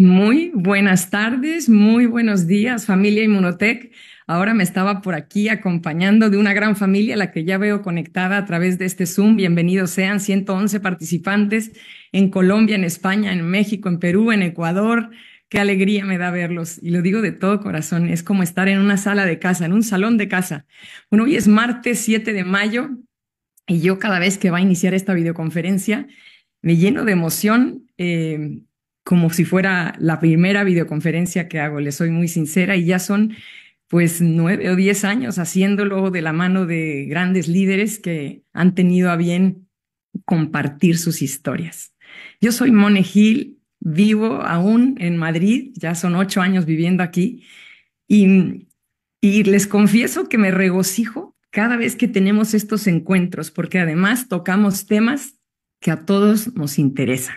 Muy buenas tardes, muy buenos días, familia Inmunotech. Ahora me estaba por aquí acompañando de una gran familia, la que ya veo conectada a través de este Zoom. Bienvenidos sean 111 participantes en Colombia, en España, en México, en Perú, en Ecuador. Qué alegría me da verlos y lo digo de todo corazón. Es como estar en una sala de casa, en un salón de casa. Bueno, hoy es martes 7 de mayo y yo cada vez que va a iniciar esta videoconferencia me lleno de emoción. Eh, como si fuera la primera videoconferencia que hago, le soy muy sincera, y ya son pues nueve o diez años haciéndolo de la mano de grandes líderes que han tenido a bien compartir sus historias. Yo soy Mone Gil, vivo aún en Madrid, ya son ocho años viviendo aquí, y les confieso que me regocijo cada vez que tenemos estos encuentros, porque además tocamos temas que a todos nos interesan.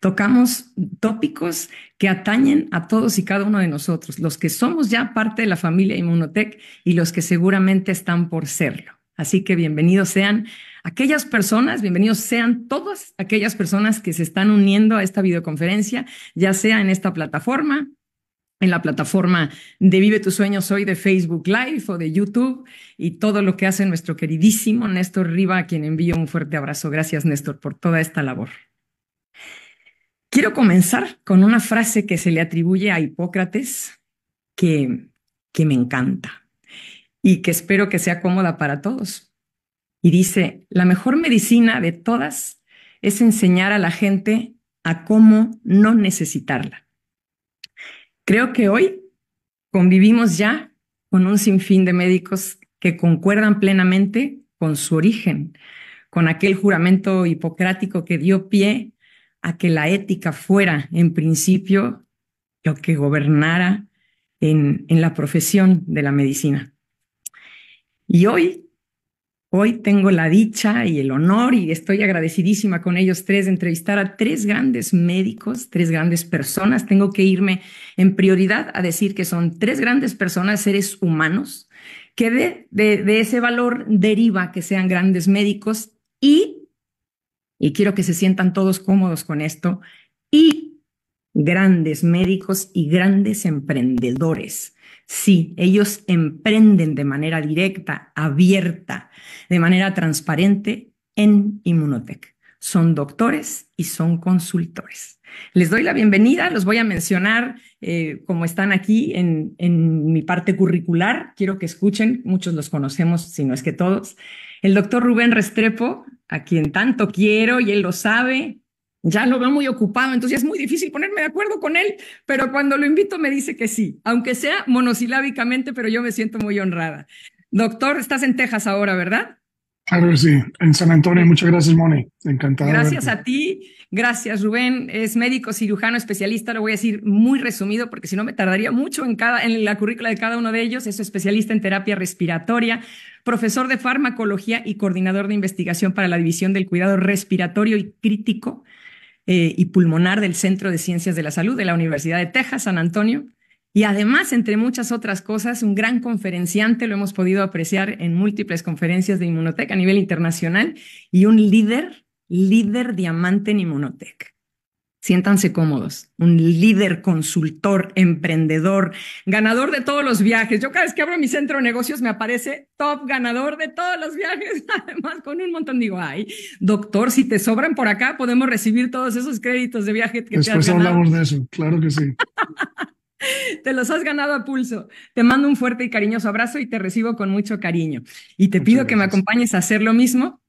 Tocamos tópicos que atañen a todos y cada uno de nosotros, los que somos ya parte de la familia Inmunotech y los que seguramente están por serlo. Así que bienvenidos sean aquellas personas, bienvenidos sean todas aquellas personas que se están uniendo a esta videoconferencia, ya sea en esta plataforma, en la plataforma de Vive tus sueños hoy de Facebook Live o de YouTube y todo lo que hace nuestro queridísimo Néstor Riva, a quien envío un fuerte abrazo. Gracias, Néstor, por toda esta labor. Quiero comenzar con una frase que se le atribuye a Hipócrates que, que me encanta y que espero que sea cómoda para todos. Y dice, la mejor medicina de todas es enseñar a la gente a cómo no necesitarla. Creo que hoy convivimos ya con un sinfín de médicos que concuerdan plenamente con su origen, con aquel juramento hipocrático que dio pie a que la ética fuera, en principio, lo que gobernara en, la profesión de la medicina. Y hoy, hoy tengo la dicha y el honor, y estoy agradecidísima con ellos tres, de entrevistar a tres grandes médicos, tres grandes personas. Tengo que irme en prioridad a decir que son tres grandes personas, seres humanos, que de ese valor deriva que sean grandes médicos y y quiero que se sientan todos cómodos con esto, y grandes médicos y grandes emprendedores. Sí, ellos emprenden de manera directa, abierta, de manera transparente en Inmunotech. Son doctores y son consultores. Les doy la bienvenida, los voy a mencionar eh, como están aquí en, en mi parte curricular. Quiero que escuchen, muchos los conocemos, si no es que todos. El doctor Rubén Restrepo, a quien tanto quiero y él lo sabe. Ya lo veo muy ocupado, entonces es muy difícil ponerme de acuerdo con él, pero cuando lo invito me dice que sí, aunque sea monosilábicamente, pero yo me siento muy honrada. Doctor, estás en Texas ahora, ¿verdad? Claro que sí. En San Antonio, muchas gracias, Moni. Encantado. Gracias a ti. Gracias, Rubén. Es médico, cirujano, especialista. Lo voy a decir muy resumido porque si no me tardaría mucho en, cada, en la currícula de cada uno de ellos. Es especialista en terapia respiratoria, profesor de farmacología y coordinador de investigación para la División del Cuidado Respiratorio y Crítico eh, y Pulmonar del Centro de Ciencias de la Salud de la Universidad de Texas, San Antonio y además, entre muchas otras cosas, un gran conferenciante, lo hemos podido apreciar en múltiples conferencias de Inmunotech a nivel internacional, y un líder, líder diamante en Inmunotech. Siéntanse cómodos, un líder, consultor, emprendedor, ganador de todos los viajes. Yo cada vez que abro mi centro de negocios me aparece top ganador de todos los viajes, además con un montón digo, ay, doctor, si te sobran por acá podemos recibir todos esos créditos de viaje que Después te hablamos de eso, claro que sí. Te los has ganado a pulso. Te mando un fuerte y cariñoso abrazo y te recibo con mucho cariño. Y te pido que me acompañes a hacer lo mismo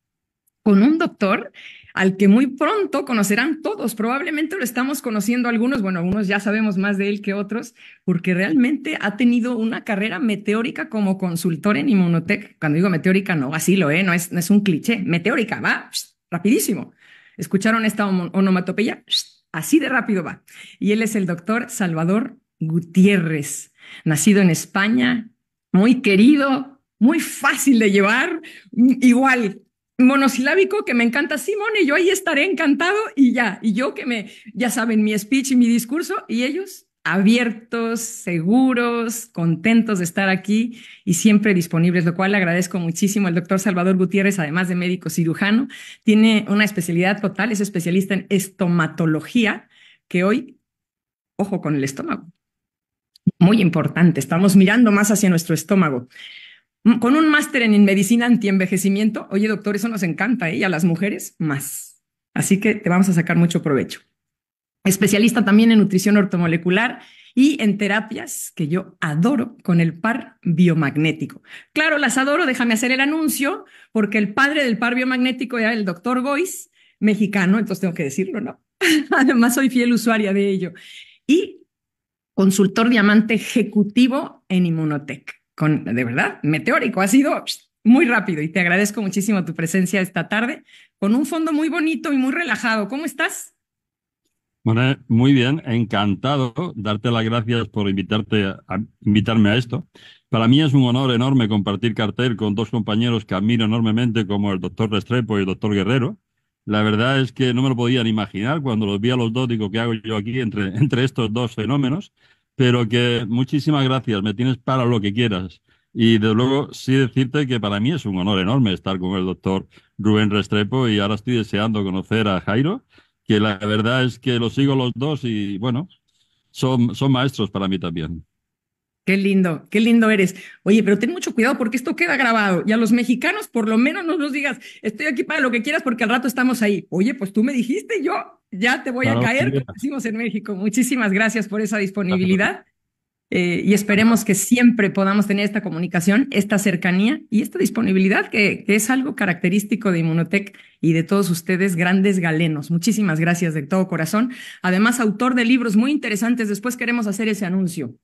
con un doctor al que muy pronto conocerán todos. Probablemente lo estamos conociendo algunos, bueno, algunos ya sabemos más de él que otros, porque realmente ha tenido una carrera meteórica como consultor en Inmunotech. Cuando digo meteórica, no vacilo, ¿eh? no, es, no es un cliché. Meteórica, va rapidísimo. ¿Escucharon esta onomatopeya? así de rápido va. Y él es el doctor Salvador Gutiérrez, nacido en España, muy querido, muy fácil de llevar, igual monosilábico que me encanta Simón y yo ahí estaré encantado y ya, y yo que me, ya saben, mi speech y mi discurso y ellos abiertos, seguros, contentos de estar aquí y siempre disponibles, lo cual le agradezco muchísimo. El doctor Salvador Gutiérrez, además de médico cirujano, tiene una especialidad total, es especialista en estomatología, que hoy, ojo con el estómago, muy importante, estamos mirando más hacia nuestro estómago. Mm, con un máster en medicina antienvejecimiento, oye doctor, eso nos encanta, ¿eh? Y a las mujeres más. Así que te vamos a sacar mucho provecho. Especialista también en nutrición ortomolecular y en terapias que yo adoro con el par biomagnético. Claro, las adoro, déjame hacer el anuncio, porque el padre del par biomagnético era el doctor Goiz, mexicano, entonces tengo que decirlo, ¿no? Además, soy fiel usuaria de ello. Y consultor diamante ejecutivo en Inmunotech. Con, de verdad, meteórico, ha sido muy rápido y te agradezco muchísimo tu presencia esta tarde con un fondo muy bonito y muy relajado. ¿Cómo estás? Bueno, muy bien, encantado. Darte las gracias por invitarte a, invitarme a esto. Para mí es un honor enorme compartir cartel con dos compañeros que admiro enormemente, como el doctor Restrepo y el doctor Guerrero, la verdad es que no me lo podían imaginar cuando los vi a los dos, digo, ¿qué hago yo aquí entre, entre estos dos fenómenos? Pero que muchísimas gracias, me tienes para lo que quieras. Y desde luego sí decirte que para mí es un honor enorme estar con el doctor Rubén Restrepo y ahora estoy deseando conocer a Jairo, que la verdad es que los sigo los dos y bueno, son, son maestros para mí también. Qué lindo, qué lindo eres. Oye, pero ten mucho cuidado porque esto queda grabado y a los mexicanos por lo menos no nos digas, estoy aquí para lo que quieras porque al rato estamos ahí. Oye, pues tú me dijiste, yo ya te voy a caer, como decimos en México. Muchísimas gracias por esa disponibilidad eh, y esperemos que siempre podamos tener esta comunicación, esta cercanía y esta disponibilidad que, que es algo característico de Inmunotech y de todos ustedes, grandes galenos. Muchísimas gracias de todo corazón. Además, autor de libros muy interesantes, después queremos hacer ese anuncio.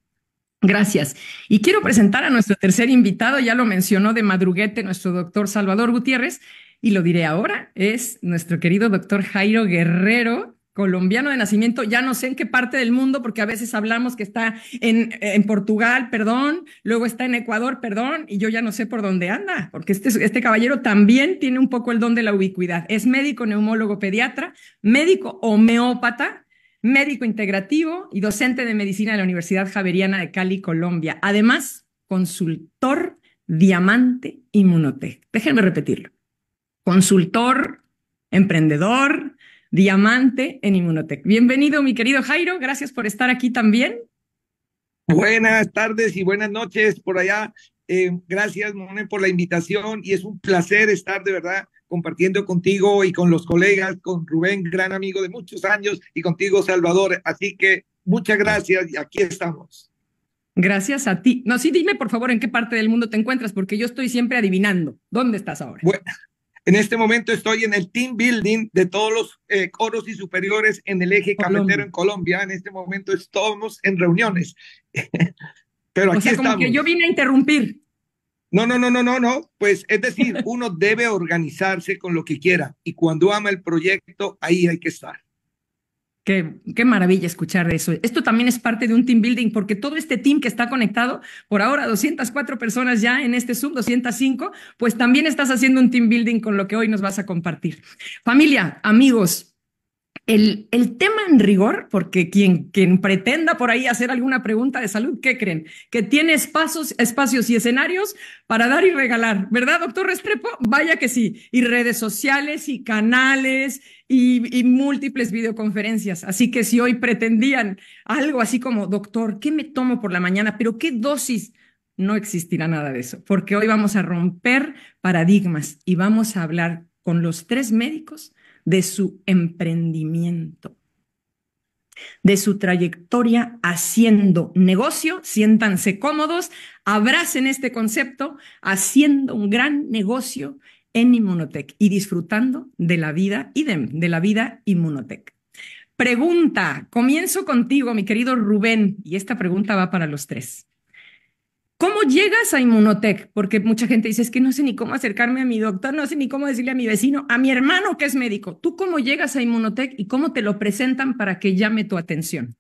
Gracias. Y quiero presentar a nuestro tercer invitado, ya lo mencionó de madruguete nuestro doctor Salvador Gutiérrez, y lo diré ahora, es nuestro querido doctor Jairo Guerrero, colombiano de nacimiento, ya no sé en qué parte del mundo, porque a veces hablamos que está en, Portugal, perdón, luego está en Ecuador, perdón, y yo ya no sé por dónde anda, porque este, este caballero también tiene un poco el don de la ubicuidad. Es médico, neumólogo, pediatra, médico homeópata, médico integrativo y docente de medicina de la Universidad Javeriana de Cali, Colombia. Además, consultor diamante inmunotech. Déjenme repetirlo. Consultor, emprendedor, diamante en inmunotech. Bienvenido, mi querido Jairo. Gracias por estar aquí también. Buenas tardes y buenas noches por allá. Eh, gracias, Mone, por la invitación y es un placer estar de verdad compartiendo contigo y con los colegas, con Rubén, gran amigo de muchos años, y contigo, Salvador. Así que muchas gracias y aquí estamos. Gracias a ti. No, sí, dime por favor en qué parte del mundo te encuentras, porque yo estoy siempre adivinando. ¿Dónde estás ahora? Bueno, en este momento estoy en el team building de todos los eh, coros y superiores en el eje Colombia. en Colombia. En este momento estamos en reuniones. Pero aquí o sea, como que yo vine a interrumpir. No, no, no, no, no, no. Pues es decir, uno debe organizarse con lo que quiera y cuando ama el proyecto, ahí hay que estar. Qué, qué, maravilla escuchar eso. Esto también es parte de un team building, porque todo este team que está conectado, por ahora 204 personas ya en este Zoom, 205, pues también estás haciendo un team building con lo que hoy nos vas a compartir. Familia, amigos, el, tema en rigor, porque quien, quien pretenda por ahí hacer alguna pregunta de salud, ¿qué creen? Que tiene espacios, espacios y escenarios para dar y regalar, ¿verdad, doctor Restrepo? Vaya que sí. Y redes sociales y canales y, y múltiples videoconferencias. Así que si hoy pretendían algo así como, doctor, ¿qué me tomo por la mañana? Pero ¿qué dosis? No existirá nada de eso, porque hoy vamos a romper paradigmas y vamos a hablar con los tres médicos de su emprendimiento, de su trayectoria haciendo negocio, siéntanse cómodos, abracen este concepto, haciendo un gran negocio en Inmunotech y disfrutando de la vida IDEM, de la vida Inmunotech. Pregunta, comienzo contigo, mi querido Rubén, y esta pregunta va para los tres. ¿Cómo llegas a Inmunotech? Porque mucha gente dice, es que no sé ni cómo acercarme a mi doctor, no sé ni cómo decirle a mi vecino, a mi hermano que es médico. ¿Tú cómo llegas a Inmunotech y cómo te lo presentan para que llame tu atención?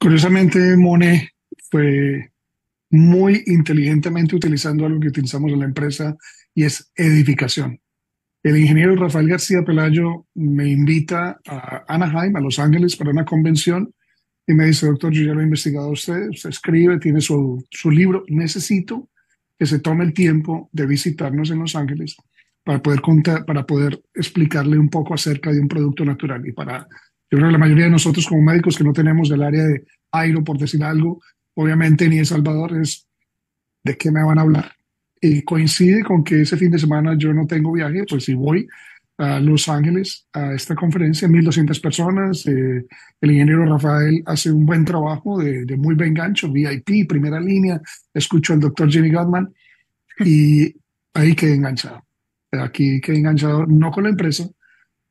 Curiosamente, Mone fue muy inteligentemente utilizando algo que utilizamos en la empresa y es edificación. El ingeniero Rafael García Pelayo me invita a Anaheim, a Los Ángeles, para una convención y me dice, doctor, yo ya lo he investigado usted, usted escribe, tiene su, su libro, necesito que se tome el tiempo de visitarnos en Los Ángeles para poder contar, para poder explicarle un poco acerca de un producto natural. Y para, yo creo que la mayoría de nosotros como médicos que no tenemos del área de aire, por decir algo, obviamente ni en Salvador es de qué me van a hablar. Y coincide con que ese fin de semana yo no tengo viaje, pues si voy, a Los Ángeles a esta conferencia, 1.200 personas. Eh, el ingeniero Rafael hace un buen trabajo de, muy buen gancho, VIP, primera línea. Escucho al doctor Jimmy Gottman y ahí quedé enganchado. Aquí quedé enganchado, no con la empresa,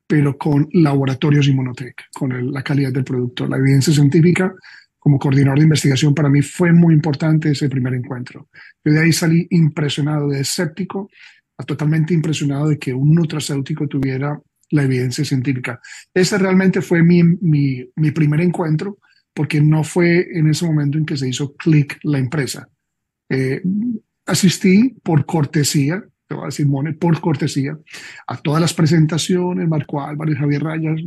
pero con Laboratorios y monotech, con la calidad del producto. La evidencia científica como coordinador de investigación para mí fue muy importante ese primer encuentro. Yo de ahí salí impresionado, de escéptico, totalmente impresionado de que un nutracéutico tuviera la evidencia científica. Ese realmente fue mi, mi, mi primer encuentro, porque no fue en ese momento en que se hizo clic la empresa. Eh, asistí por cortesía, te voy a decir, por cortesía, a todas las presentaciones, Marco Álvarez, Javier Rayas,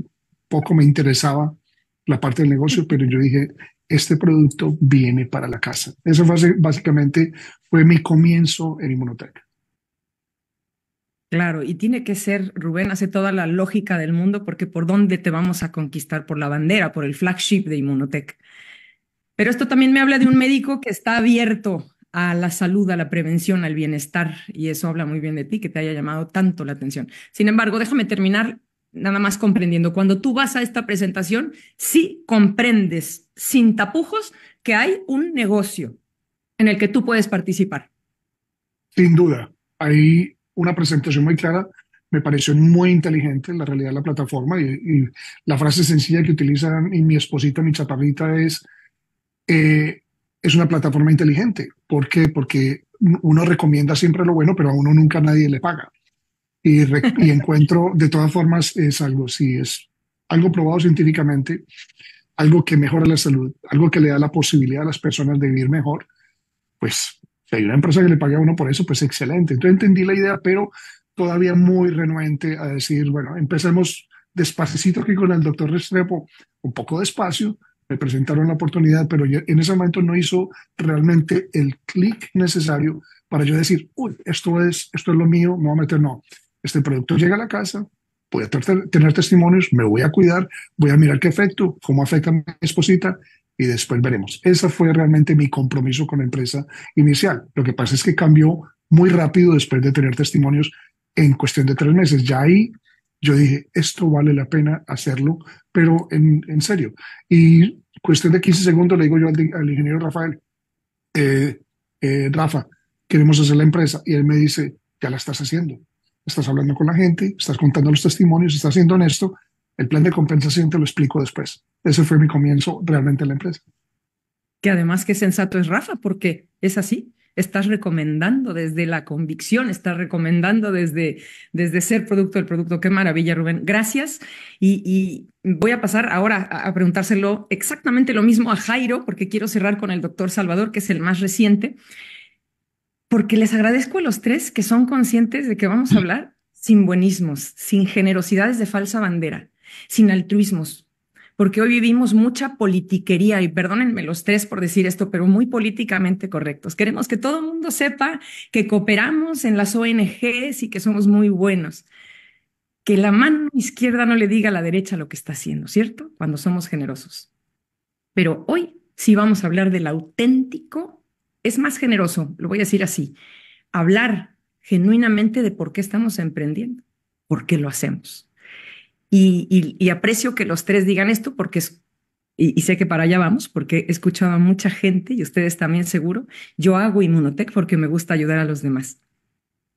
poco me interesaba la parte del negocio, mm. pero yo dije, este producto viene para la casa. Eso fue, básicamente fue mi comienzo en Inmunoteca Claro, y tiene que ser, Rubén, hace toda la lógica del mundo, porque ¿por dónde te vamos a conquistar? Por la bandera, por el flagship de Inmunotech. Pero esto también me habla de un médico que está abierto a la salud, a la prevención, al bienestar, y eso habla muy bien de ti, que te haya llamado tanto la atención. Sin embargo, déjame terminar nada más comprendiendo. Cuando tú vas a esta presentación, sí comprendes sin tapujos que hay un negocio en el que tú puedes participar. Sin duda, ahí una presentación muy clara, me pareció muy inteligente la realidad de la plataforma y, la frase sencilla que utilizan mi esposita, mi chaparrita es, eh, es una plataforma inteligente. ¿Por qué? Porque uno recomienda siempre lo bueno, pero a uno nunca nadie le paga. Y, y encuentro, de todas formas, es algo, si es algo probado científicamente, algo que mejora la salud, algo que le da la posibilidad a las personas de vivir mejor, pues y una empresa que le pague a uno por eso, pues excelente. Entonces entendí la idea, pero todavía muy renuente a decir, bueno, empecemos despacito aquí con el doctor Restrepo, un poco despacio, me presentaron la oportunidad, pero en ese momento no hizo realmente el clic necesario para yo decir, uy, esto es, esto es lo mío, me voy a meter, no, este producto llega a la casa, voy a tener testimonios, me voy a cuidar, voy a mirar qué efecto, cómo afecta a mi esposita, y después veremos. Ese fue realmente mi compromiso con la empresa inicial. Lo que pasa es que cambió muy rápido después de tener testimonios en cuestión de tres meses. Ya ahí yo dije, esto vale la pena hacerlo, pero en, serio. Y cuestión de 15 segundos le digo yo al, ingeniero Rafael, eh, eh, Rafa, queremos hacer la empresa. Y él me dice, ya la estás haciendo. Estás hablando con la gente, estás contando los testimonios, estás siendo honesto. El plan de compensación te lo explico después. Ese fue mi comienzo realmente en la empresa. Que además qué sensato es Rafa, porque es así. Estás recomendando desde la convicción, estás recomendando desde, desde ser producto del producto. Qué maravilla, Rubén. Gracias. Y, voy a pasar ahora a, a preguntárselo exactamente lo mismo a Jairo, porque quiero cerrar con el doctor Salvador, que es el más reciente porque les agradezco a los tres que son conscientes de que vamos a hablar sin buenismos, sin generosidades de falsa bandera, sin altruismos, porque hoy vivimos mucha politiquería y perdónenme los tres por decir esto, pero muy políticamente correctos. Queremos que todo el mundo sepa que cooperamos en las ONGs y que somos muy buenos. Que la mano izquierda no le diga a la derecha lo que está haciendo, ¿cierto? Cuando somos generosos. Pero hoy si vamos a hablar del auténtico, es más generoso, lo voy a decir así, hablar genuinamente de por qué estamos emprendiendo, por qué lo hacemos. Y, aprecio que los tres digan esto porque es, y, sé que para allá vamos, porque he escuchado a mucha gente y ustedes también seguro, yo hago Inmunotech porque me gusta ayudar a los demás.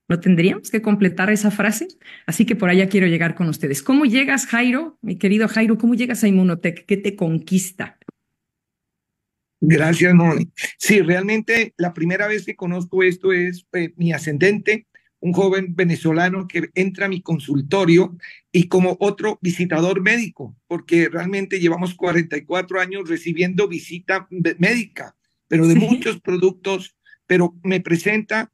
¿No tendríamos que completar esa frase? Así que por allá quiero llegar con ustedes. ¿Cómo llegas, Jairo, mi querido Jairo, cómo llegas a Inmunotech? ¿Qué te conquista? Gracias, Moni. Sí, realmente la primera vez que conozco esto es eh, mi ascendente, un joven venezolano que entra a mi consultorio y como otro visitador médico, porque realmente llevamos 44 años recibiendo visita médica, pero de muchos productos, pero me presenta,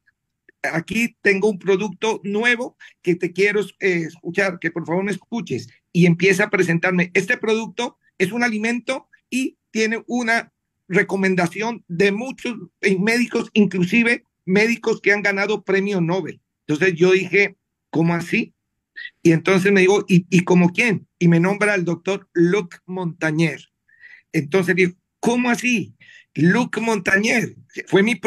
aquí tengo un producto nuevo que te quiero eh, escuchar, que por favor me escuches, y empieza a presentarme, este producto es un alimento y tiene una recomendación de muchos eh, médicos, inclusive médicos que han ganado premio Nobel. Entonces yo dije, ¿cómo así? Y entonces me digo, ¿y, ¿y como quién? Y me nombra al doctor Luc Montañer. Entonces digo, ¿cómo así? Luc Montañer fue mi,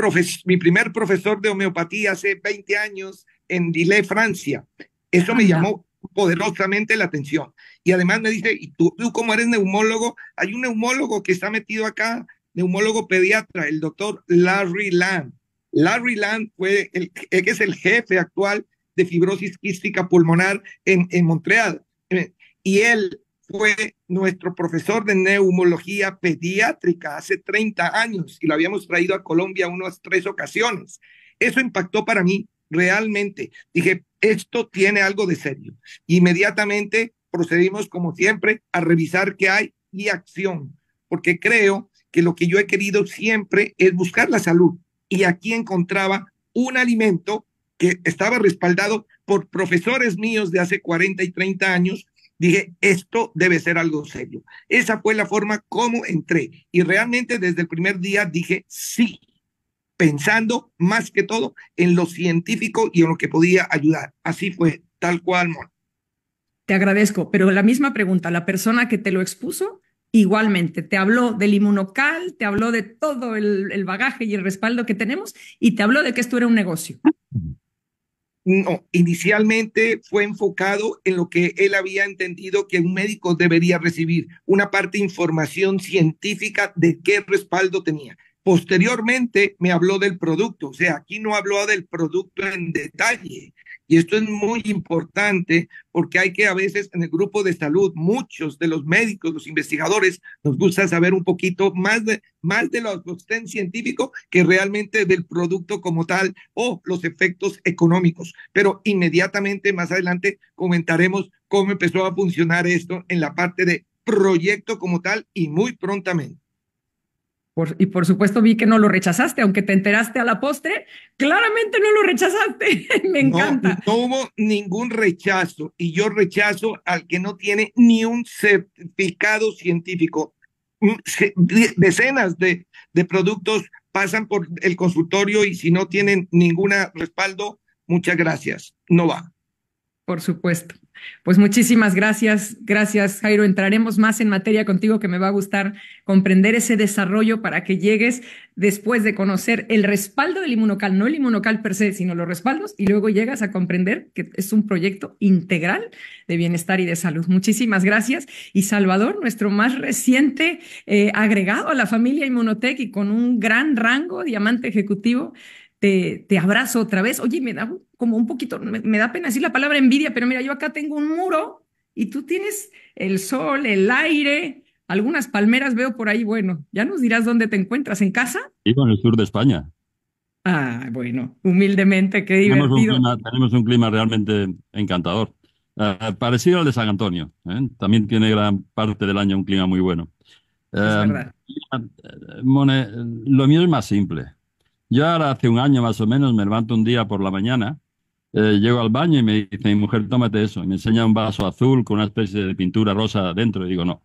mi primer profesor de homeopatía hace 20 años en Lille, Francia. Eso me llamó poderosamente la atención. Y además me dice, ¿y tú, tú eres neumólogo? Hay un neumólogo que está metido acá, neumólogo pediatra, el doctor Larry Land. Larry Land fue el, es el jefe actual de fibrosis quística pulmonar en, en Montreal. Eh, y él fue nuestro profesor de neumología pediátrica hace 30 años y lo habíamos traído a Colombia unas tres ocasiones. Eso impactó para mí realmente. Dije, esto tiene algo de serio. Inmediatamente procedimos, como siempre, a revisar qué hay y acción, porque creo que lo que yo he querido siempre es buscar la salud. Y aquí encontraba un alimento que estaba respaldado por profesores míos de hace 40 y 30 años, dije, esto debe ser algo serio. Esa fue la forma como entré. Y realmente desde el primer día dije, sí, pensando más que todo en lo científico y en lo que podía ayudar. Así fue, tal cual, Te agradezco, pero la misma pregunta, la persona que te lo expuso, igualmente, te habló del inmunocal, te habló de todo el, el bagaje y el respaldo que tenemos y te habló de que esto era un negocio. No, inicialmente fue enfocado en lo que él había entendido que un médico debería recibir, una parte de información científica de qué respaldo tenía. Posteriormente me habló del producto, o sea, aquí no habló del producto en detalle, y esto es muy importante porque hay que a veces en el grupo de salud, muchos de los médicos, los investigadores, nos gusta saber un poquito más de, más de lo científico que realmente del producto como tal o los efectos económicos. Pero inmediatamente más adelante comentaremos cómo empezó a funcionar esto en la parte de proyecto como tal y muy prontamente y por supuesto vi que no lo rechazaste, aunque te enteraste a la postre, claramente no lo rechazaste. Me encanta. No, hubo ningún rechazo y yo rechazo al que no tiene ni un certificado científico. Mm, decenas de, de productos pasan por el consultorio y si no tienen ningún respaldo, muchas gracias. No va. Por supuesto. Pues muchísimas gracias, gracias Jairo. Entraremos más en materia contigo que me va a gustar comprender ese desarrollo para que llegues después de conocer el respaldo del inmunocal, no el inmunocal per se, sino los respaldos, y luego llegas a comprender que es un proyecto integral de bienestar y de salud. Muchísimas gracias. Y Salvador, nuestro más reciente eh, agregado a la familia Inmunotech y con un gran rango, diamante ejecutivo te, abrazo otra vez. Oye, me da como un poquito, me, da pena decir la palabra envidia, pero mira, yo acá tengo un muro y tú tienes el sol, el aire, algunas palmeras veo por ahí. Bueno, ya nos dirás dónde te encuentras, ¿en casa? Vivo en el sur de España. Ah, bueno, humildemente, qué divertido. Tenemos un clima, realmente encantador. Ah, parecido al de San Antonio. ¿eh? También tiene gran parte del año un clima muy bueno. Ah, eh, lo mío es más simple. Yo ahora hace un año más o menos me levanto un día por la mañana, eh, llego al baño y me dice, mi mujer, tómate eso. Y me enseña un vaso azul con una especie de pintura rosa adentro Y digo, no.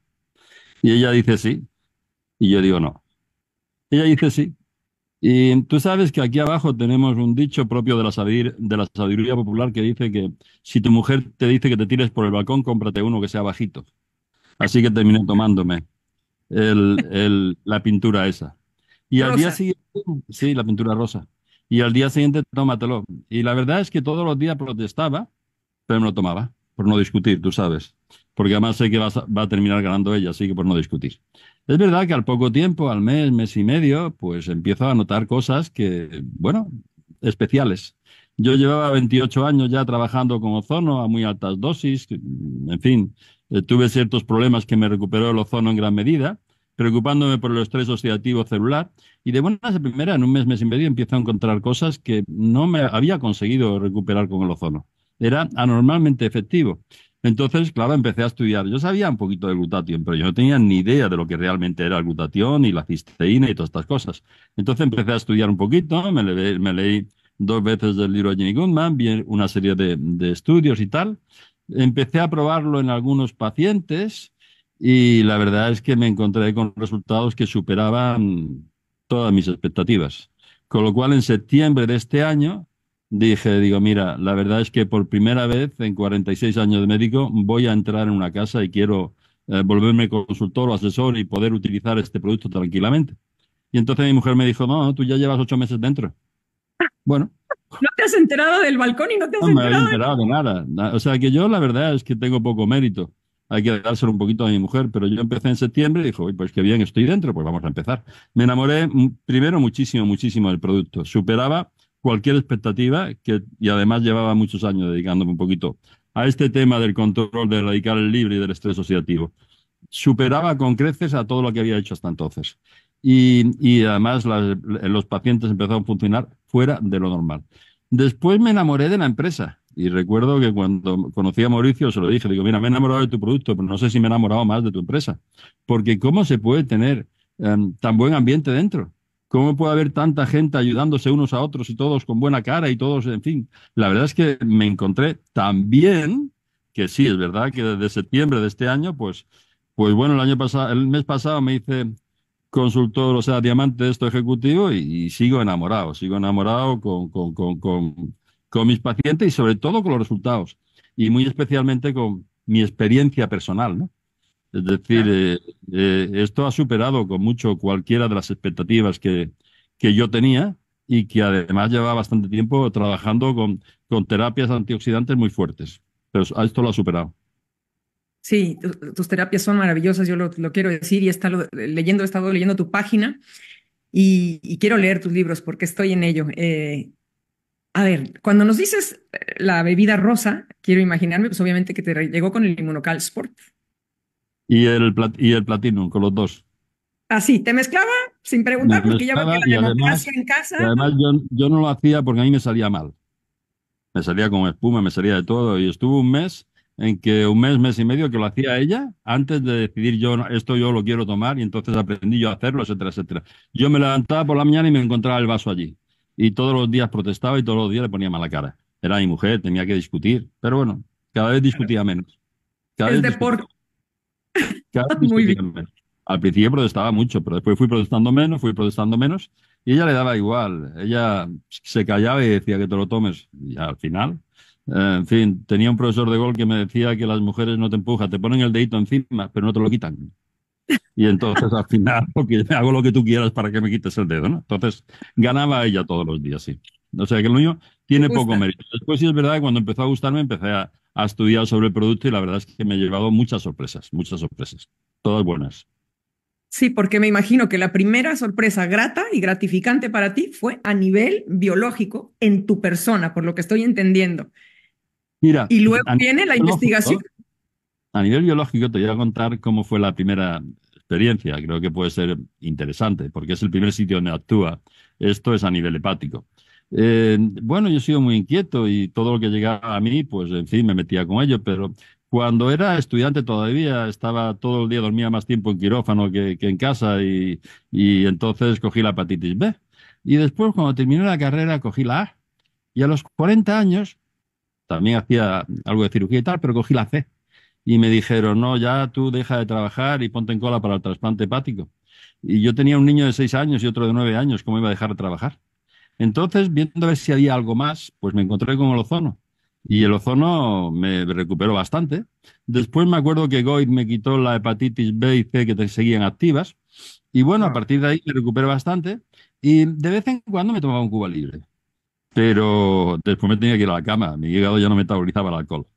Y ella dice, sí. Y yo digo, no. Ella dice, sí. Y tú sabes que aquí abajo tenemos un dicho propio de la, sabiduría, de la sabiduría popular que dice que si tu mujer te dice que te tires por el balcón, cómprate uno que sea bajito. Así que terminé tomándome la pintura esa. Y al día siguiente, sí, la pintura rosa. Y al día siguiente, tómatelo. Y la verdad es que todos los días protestaba, pero me lo tomaba, por no discutir, tú sabes. Porque además sé que va a, terminar ganando ella, así que por no discutir. Es verdad que al poco tiempo, al mes, mes y medio, pues empiezo a notar cosas que, bueno, especiales. Yo llevaba 28 años ya trabajando con ozono a muy altas dosis, en fin, eh, tuve ciertos problemas que me recuperó el ozono en gran medida, preocupándome por el estrés oxidativo celular y de buenas a primera en un mes, mes y medio, empiezo a encontrar cosas que no me había conseguido recuperar con el ozono. Era anormalmente efectivo. Entonces, claro, empecé a estudiar. Yo sabía un poquito de glutatión, pero yo no tenía ni idea de lo que realmente era el glutatión y la cisteína y todas estas cosas. Entonces empecé a estudiar un poquito, me, leí dos veces el libro de Jenny Goodman, vi una serie de estudios y tal. Empecé a probarlo en algunos pacientes y la verdad es que me encontré con resultados que superaban todas mis expectativas. Con lo cual, en septiembre de este año, dije, digo, mira, la verdad es que por primera vez en 46 años de médico voy a entrar en una casa y quiero eh, volverme consultor o asesor y poder utilizar este producto tranquilamente. Y entonces mi mujer me dijo, no, tú ya llevas ocho meses dentro. Bueno. No te has enterado del balcón y no te has enterado de nada. O sea que yo la verdad es que tengo poco mérito hay que dárselo un poquito a mi mujer, pero yo empecé en septiembre y dijo, pues qué bien, estoy dentro, pues vamos a empezar. Me enamoré primero muchísimo, muchísimo del producto. Superaba cualquier expectativa y además llevaba muchos años dedicándome un poquito a este tema del control del radical libre y del estrés oxidativo. Superaba con creces a todo lo que había hecho hasta entonces. Y, además los pacientes empezaron a funcionar fuera de lo normal. Después me enamoré de la empresa y recuerdo que cuando conocí a Mauricio se lo dije, digo, mira, me he enamorado de tu producto, pero no sé si me he enamorado más de tu empresa. Porque ¿cómo se puede tener em, tan buen ambiente dentro? ¿Cómo puede haber tanta gente ayudándose unos a otros y todos con buena cara y todos, en fin? La verdad es que me encontré tan bien que sí, es verdad que desde septiembre de este año, pues, pues bueno, el año pasado, el mes pasado me hice consultor, o sea, diamante de esto ejecutivo y, sigo enamorado, sigo enamorado con con mis pacientes y sobre todo con los resultados. Y muy especialmente con mi experiencia personal, ¿no? Es decir, eh, eh, esto ha superado con mucho cualquiera de las expectativas que, que yo tenía y que además lleva bastante tiempo trabajando con, con terapias antioxidantes muy fuertes. Pero esto lo ha superado. Sí, tus terapias son maravillosas, yo lo, quiero decir y he estado leyendo, estado leyendo tu página y, quiero leer tus libros porque estoy en ello. Eh, a ver, cuando nos dices eh, la bebida rosa, quiero imaginarme, pues obviamente que te llegó con el Inmunocal Sport. Y el, y el Platinum, con los dos. Así, te mezclaba sin preguntar, porque ya la democracia en casa. además, yo, yo, no lo hacía porque a mí me salía mal. Me salía con espuma, me salía de todo. Y estuvo un mes en que un mes, mes y medio que lo hacía ella, antes de decidir yo, esto yo lo quiero tomar, y entonces aprendí yo a hacerlo, etcétera, etcétera. Yo me levantaba por la mañana y me encontraba el vaso allí y todos los días protestaba y todos los días le ponía mala cara. Era mi mujer, tenía que discutir, pero bueno, cada vez discutía menos. Cada el deporte. Muy Menos. Al principio protestaba mucho, pero después fui protestando menos, fui protestando menos, y ella le daba igual. Ella se callaba y decía que te lo tomes. Y al final, eh, en fin, tenía un profesor de gol que me decía que las mujeres no te empujan, te ponen el dedito encima, pero no te lo quitan. Y entonces al final porque hago lo que tú quieras para que me quites el dedo, ¿no? Entonces ganaba ella todos los días, sí. O sea que el niño tiene poco mérito. Después sí es verdad que cuando empezó a gustarme empecé a, a estudiar sobre el producto y la verdad es que me ha llevado muchas sorpresas, muchas sorpresas. Todas buenas. Sí, porque me imagino que la primera sorpresa grata y gratificante para ti fue a nivel biológico en tu persona, por lo que estoy entendiendo. Mira, y luego viene la investigación. A nivel biológico, te voy a contar cómo fue la primera experiencia. Creo que puede ser interesante, porque es el primer sitio donde actúa. Esto es a nivel hepático. Eh, bueno, yo he sido muy inquieto y todo lo que llegaba a mí, pues en fin, me metía con ello, pero cuando era estudiante todavía estaba todo el día, dormía más tiempo en quirófano que, en casa y, y, entonces cogí la hepatitis B. Y después, cuando terminé la carrera, cogí la A. Y a los 40 años, también hacía algo de cirugía y tal, pero cogí la C y me dijeron, no, ya tú deja de trabajar y ponte en cola para el trasplante hepático. Y yo tenía un niño de seis años y otro de nueve años, ¿cómo iba a dejar de trabajar? Entonces, viendo a ver si había algo más, pues me encontré con el ozono. Y el ozono me recuperó bastante. Después me acuerdo que Goit me quitó la hepatitis B y C que seguían activas. Y bueno, a partir de ahí me recuperé bastante. Y de vez en cuando me tomaba un Cuba libre. Pero después me tenía que ir a la cama. Mi hígado ya no metabolizaba el alcohol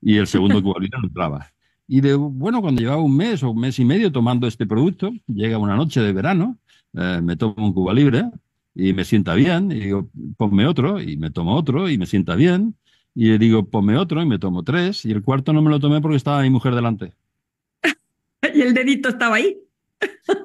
y el segundo libre no entraba. Y de, bueno, cuando llevaba un mes o un mes y medio tomando este producto, llega una noche de verano, eh, me tomo un cuba libre y me sienta bien, y digo, ponme otro, y me tomo otro, y me sienta bien, y le digo, ponme otro, y me tomo tres, y el cuarto no me lo tomé porque estaba mi mujer delante. ¿Y el dedito estaba ahí?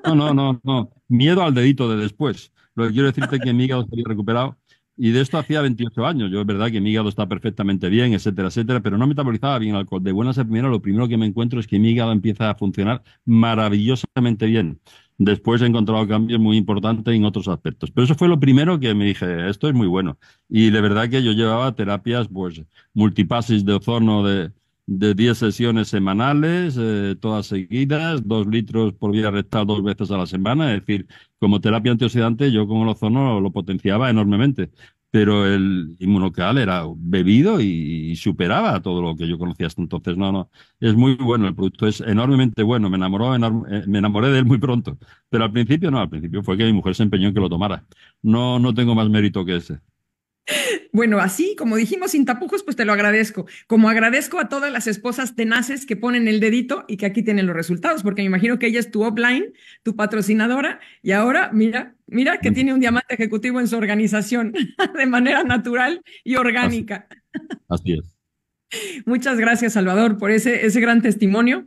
No, no, no, no. Miedo al dedito de después. Lo que quiero decirte es que mi hígado se había recuperado y de esto hacía 28 años. Yo es verdad que mi hígado está perfectamente bien, etcétera, etcétera, pero no metabolizaba bien el alcohol. De buenas a primeras, lo primero que me encuentro es que mi hígado empieza a funcionar maravillosamente bien. Después he encontrado cambios muy importantes en otros aspectos. Pero eso fue lo primero que me dije, esto es muy bueno. Y de verdad que yo llevaba terapias, pues, multipases de ozono, de, de 10 sesiones semanales, eh, todas seguidas, 2 litros por vía rectal dos veces a la semana. Es decir, como terapia antioxidante, yo con el ozono lo potenciaba enormemente, pero el inmunocal era bebido y, superaba todo lo que yo conocía hasta entonces. No, no, es muy bueno, el producto es enormemente bueno, me, enamoró, eh, me enamoré de él muy pronto, pero al principio no, al principio fue que mi mujer se empeñó en que lo tomara. No, no tengo más mérito que ese. Bueno, así como dijimos sin tapujos, pues te lo agradezco. Como agradezco a todas las esposas tenaces que ponen el dedito y que aquí tienen los resultados, porque me imagino que ella es tu offline, tu patrocinadora, y ahora mira, mira que tiene un diamante ejecutivo en su organización de manera natural y orgánica. Así, es. Muchas gracias, Salvador, por ese, ese gran testimonio.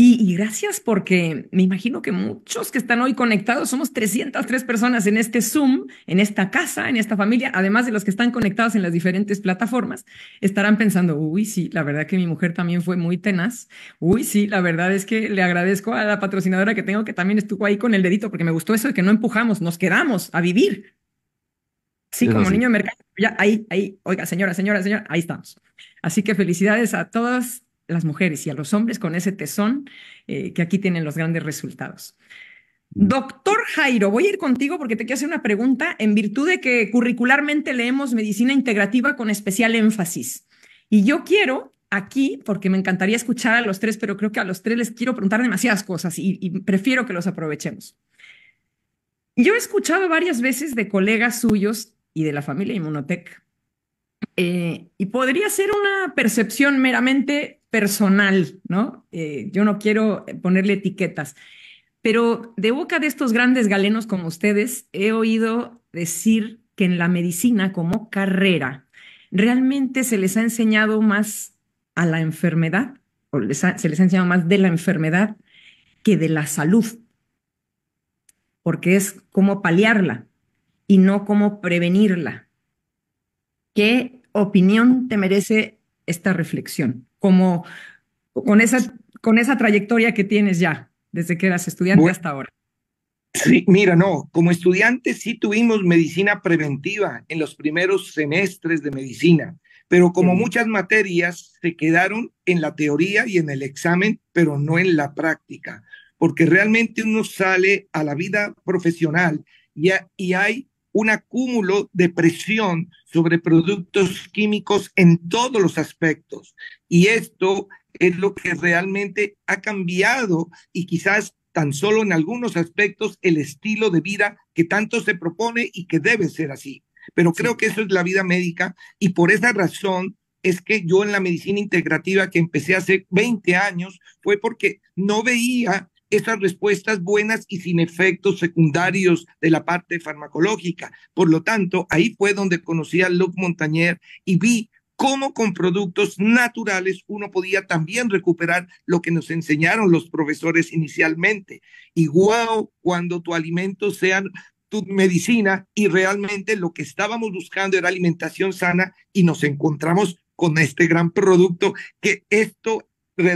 Y, gracias porque me imagino que muchos que están hoy conectados, somos 303 personas en este Zoom, en esta casa, en esta familia, además de los que están conectados en las diferentes plataformas, estarán pensando, uy, sí, la verdad que mi mujer también fue muy tenaz, uy, sí, la verdad es que le agradezco a la patrocinadora que tengo que también estuvo ahí con el dedito, porque me gustó eso de que no empujamos, nos quedamos a vivir. Sí, como niño de mercado, ya ahí, ahí, oiga, señora, señora, señora, ahí estamos. Así que felicidades a todas las mujeres y a los hombres con ese tesón eh, que aquí tienen los grandes resultados. Mm. Doctor Jairo, voy a ir contigo porque te quiero hacer una pregunta en virtud de que curricularmente leemos medicina integrativa con especial énfasis. Y yo quiero aquí, porque me encantaría escuchar a los tres, pero creo que a los tres les quiero preguntar demasiadas cosas y, prefiero que los aprovechemos. Yo he escuchado varias veces de colegas suyos y de la familia Inmunotech, eh, y podría ser una percepción meramente personal, ¿no? Eh, yo no quiero ponerle etiquetas, pero de boca de estos grandes galenos como ustedes, he oído decir que en la medicina como carrera, realmente se les ha enseñado más a la enfermedad, o se les ha enseñado más de la enfermedad que de la salud, porque es cómo paliarla y no cómo prevenirla. ¿Qué opinión te merece esta reflexión? Como con esa, con esa trayectoria que tienes ya, desde que eras estudiante hasta ahora. Sí, mira, no, como estudiante sí tuvimos medicina preventiva en los primeros semestres de medicina, pero como muchas materias se quedaron en la teoría y en el examen, pero no en la práctica, porque realmente uno sale a la vida profesional y, y hay un acúmulo de presión sobre productos químicos en todos los aspectos. Y esto es lo que realmente ha cambiado y quizás tan solo en algunos aspectos el estilo de vida que tanto se propone y que debe ser así. Pero creo que eso es la vida médica y por esa razón es que yo en la medicina integrativa que empecé hace 20 años fue porque no veía esas respuestas buenas y sin efectos secundarios de la parte farmacológica. Por lo tanto, ahí fue donde conocí a Luc Montañer y vi cómo con productos naturales uno podía también recuperar lo que nos enseñaron los profesores inicialmente. Y cuando tu alimento sea tu medicina y realmente lo que estábamos buscando era alimentación sana y nos encontramos con este gran producto que esto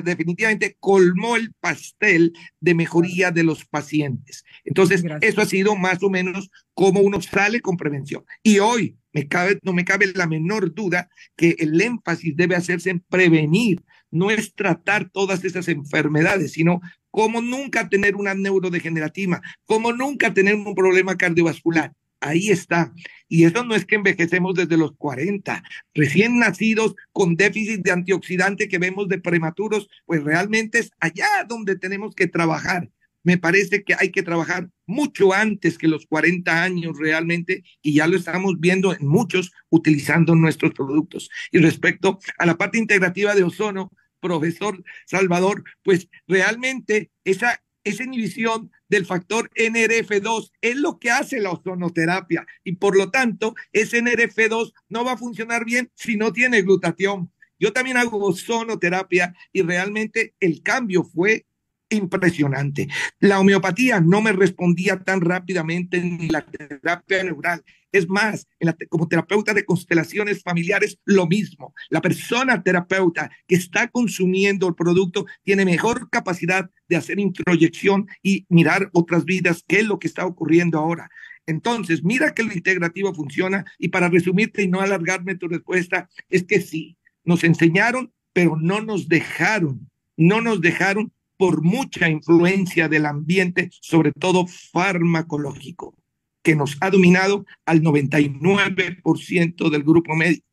definitivamente colmó el pastel de mejoría de los pacientes. Entonces, eso ha sido más o menos como uno sale con prevención. Y hoy me cabe, no me cabe la menor duda que el énfasis debe hacerse en prevenir, no es tratar todas esas enfermedades, sino como nunca tener una neurodegenerativa, como nunca tener un problema cardiovascular ahí está. Y eso no es que envejecemos desde los 40, recién nacidos con déficit de antioxidante que vemos de prematuros, pues realmente es allá donde tenemos que trabajar. Me parece que hay que trabajar mucho antes que los 40 años realmente y ya lo estamos viendo en muchos utilizando nuestros productos. Y respecto a la parte integrativa de ozono, profesor Salvador, pues realmente esa esa inhibición del factor NRF2 es lo que hace la ozonoterapia y por lo tanto ese NRF2 no va a funcionar bien si no tiene glutatión. Yo también hago ozonoterapia y realmente el cambio fue impresionante. La homeopatía no me respondía tan rápidamente ni la terapia neural. Es más, en la, como terapeuta de constelaciones familiares, lo mismo. La persona terapeuta que está consumiendo el producto tiene mejor capacidad de hacer introyección y mirar otras vidas, que es lo que está ocurriendo ahora. Entonces, mira que lo integrativo funciona y para resumirte y no alargarme tu respuesta, es que sí, nos enseñaron, pero no nos dejaron, no nos dejaron por mucha influencia del ambiente, sobre todo farmacológico, que nos ha dominado al 99% del grupo médico.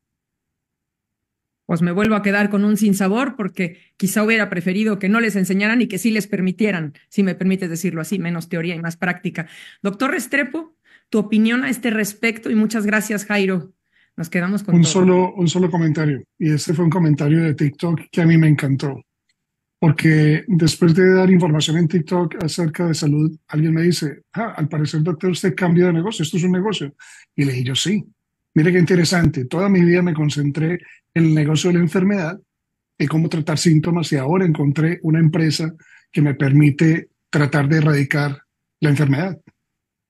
Pues me vuelvo a quedar con un sin sabor, porque quizá hubiera preferido que no les enseñaran y que sí les permitieran, si me permites decirlo así, menos teoría y más práctica. Doctor Restrepo, tu opinión a este respecto y muchas gracias, Jairo. Nos quedamos con un solo un solo comentario y este fue un comentario de TikTok que a mí me encantó. Porque después de dar información en TikTok acerca de salud, alguien me dice, ah, al parecer, doctor, usted cambió de negocio, esto es un negocio. Y le dije, yo sí. Mire qué interesante, toda mi vida me concentré en el negocio de la enfermedad, y cómo tratar síntomas, y ahora encontré una empresa que me permite tratar de erradicar la enfermedad.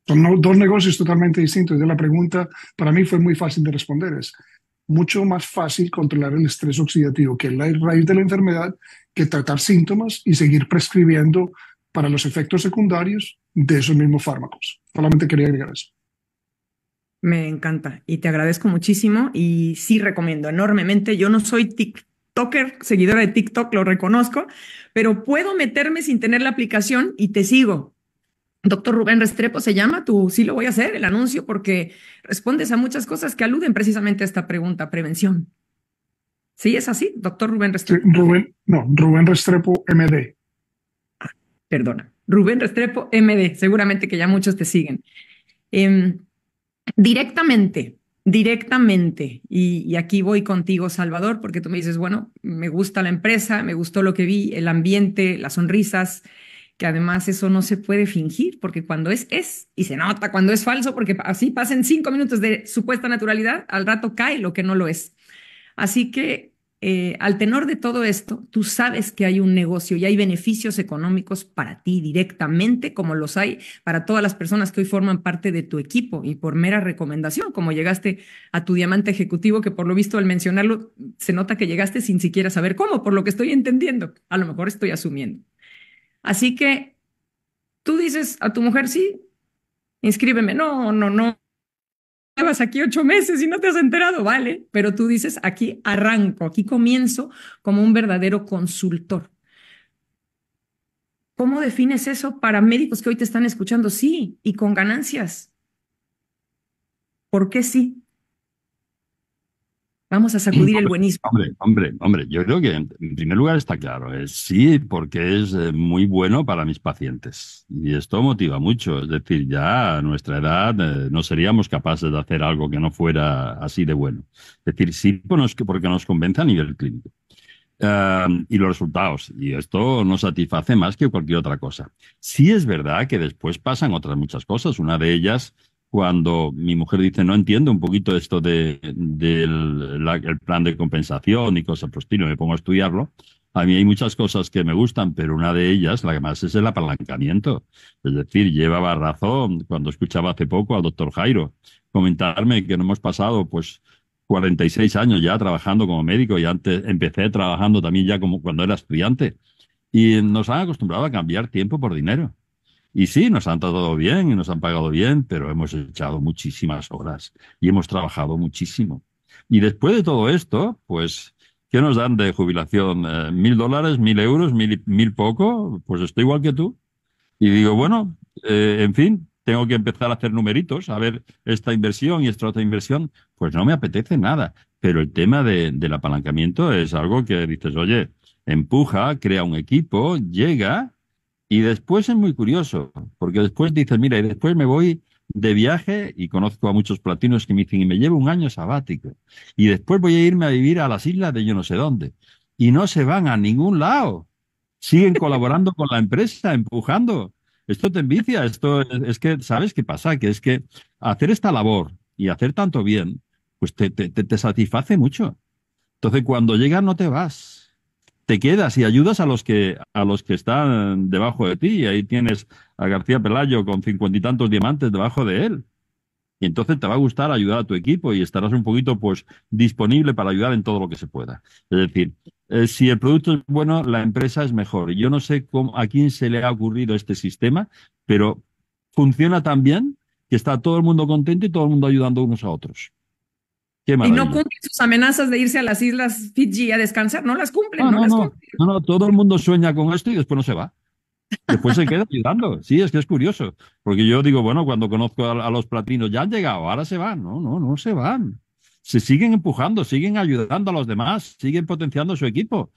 Son dos negocios totalmente distintos. Y la pregunta para mí fue muy fácil de responder. Es, mucho más fácil controlar el estrés oxidativo, que es la raíz de la enfermedad, que tratar síntomas y seguir prescribiendo para los efectos secundarios de esos mismos fármacos. Solamente quería agregar eso. Me encanta y te agradezco muchísimo y sí recomiendo enormemente. Yo no soy TikToker, seguidora de TikTok, lo reconozco, pero puedo meterme sin tener la aplicación y te sigo. Doctor Rubén Restrepo se llama, tú sí lo voy a hacer, el anuncio, porque respondes a muchas cosas que aluden precisamente a esta pregunta, prevención. ¿Sí es así, doctor Rubén Restrepo? Rubén, no, Rubén Restrepo, MD. perdona, Rubén Restrepo, MD, seguramente que ya muchos te siguen. Em, directamente, directamente, y, y, aquí voy contigo, Salvador, porque tú me dices, bueno, me gusta la empresa, me gustó lo que vi, el ambiente, las sonrisas, que además eso no se puede fingir, porque cuando es, es, y se nota cuando es falso, porque así pasen cinco minutos de supuesta naturalidad, al rato cae lo que no lo es. Así que eh, al tenor de todo esto, tú sabes que hay un negocio y hay beneficios económicos para ti directamente, como los hay para todas las personas que hoy forman parte de tu equipo y por mera recomendación, como llegaste a tu diamante ejecutivo, que por lo visto al mencionarlo se nota que llegaste sin siquiera saber cómo, por lo que estoy entendiendo. A lo mejor estoy asumiendo. Así que tú dices a tu mujer, sí, inscríbeme. No, no, no. Llevas aquí ocho meses y no te has enterado, vale. Pero tú dices, aquí arranco, aquí comienzo como un verdadero consultor. ¿Cómo defines eso para médicos que hoy te están escuchando? Sí, y con ganancias. ¿Por qué sí? Vamos a sacudir el buenismo. Hombre, hombre, hombre, yo creo que en primer lugar está claro, es eh, sí, porque es eh, muy bueno para mis pacientes. Y esto motiva mucho. Es decir, ya a nuestra edad eh, no seríamos capaces de hacer algo que no fuera así de bueno. Es decir, sí porque nos convence a nivel clínico. y los resultados. Y esto nos satisface más que cualquier otra cosa. Sí es verdad que después pasan otras muchas cosas. Una de ellas cuando mi mujer dice, no entiendo un poquito esto de, el plan de compensación y cosas por estilo, me pongo a estudiarlo. A mí hay muchas cosas que me gustan, pero una de ellas, la que más es el apalancamiento. Es decir, llevaba razón cuando escuchaba hace poco al doctor Jairo comentarme que no hemos pasado pues 46 años ya trabajando como médico y antes empecé trabajando también ya como cuando era estudiante. Y nos han acostumbrado a cambiar tiempo por dinero. Y sí, nos han tratado bien y nos han pagado bien, pero hemos echado muchísimas horas y hemos trabajado muchísimo. Y después de todo esto, pues, ¿qué nos dan de jubilación? Eh, ¿Mil dólares, mil euros, mil, mil poco? Pues estoy igual que tú. Y digo, bueno, eh, en fin, tengo que empezar a hacer numeritos, a ver esta inversión y esta otra inversión. Pues no me apetece nada. Pero el tema del apalancamiento es algo que dices, oye, empuja, crea un equipo, llega y después es muy curioso, porque después dices, mira, y después me voy de viaje y conozco a muchos platinos que me dicen, y me llevo un año sabático. Y después voy a irme a vivir a las islas de yo no sé dónde. Y no se van a ningún lado. Siguen colaborando con la empresa, empujando. Esto te envicia, esto es, que, ¿sabes qué pasa? Que es que hacer esta labor y hacer tanto bien, pues te, te satisface mucho. Entonces, cuando llegas no te vas, te quedas y ayudas a los que a los que están debajo de ti. Y ahí tienes a García Pelayo con cincuenta y tantos diamantes debajo de él. Y entonces te va a gustar ayudar a tu equipo y estarás un poquito pues disponible para ayudar en todo lo que se pueda. Es decir, eh, si el producto es bueno, la empresa es mejor. Yo no sé a quién se le ha ocurrido este sistema, pero funciona tan bien que está todo el mundo contento y todo el mundo ayudando unos a otros y no cumplen sus amenazas de irse a las islas Fiji a descansar, no las cumplen. No, no, no, todo el mundo sueña con esto y después no se va. Después se queda ayudando. Sí, es que es curioso. Porque yo digo, bueno, cuando conozco a, los platinos, ya han llegado, ahora se van. No, no, no se van. Se siguen empujando, siguen ayudando a los demás, siguen potenciando su equipo.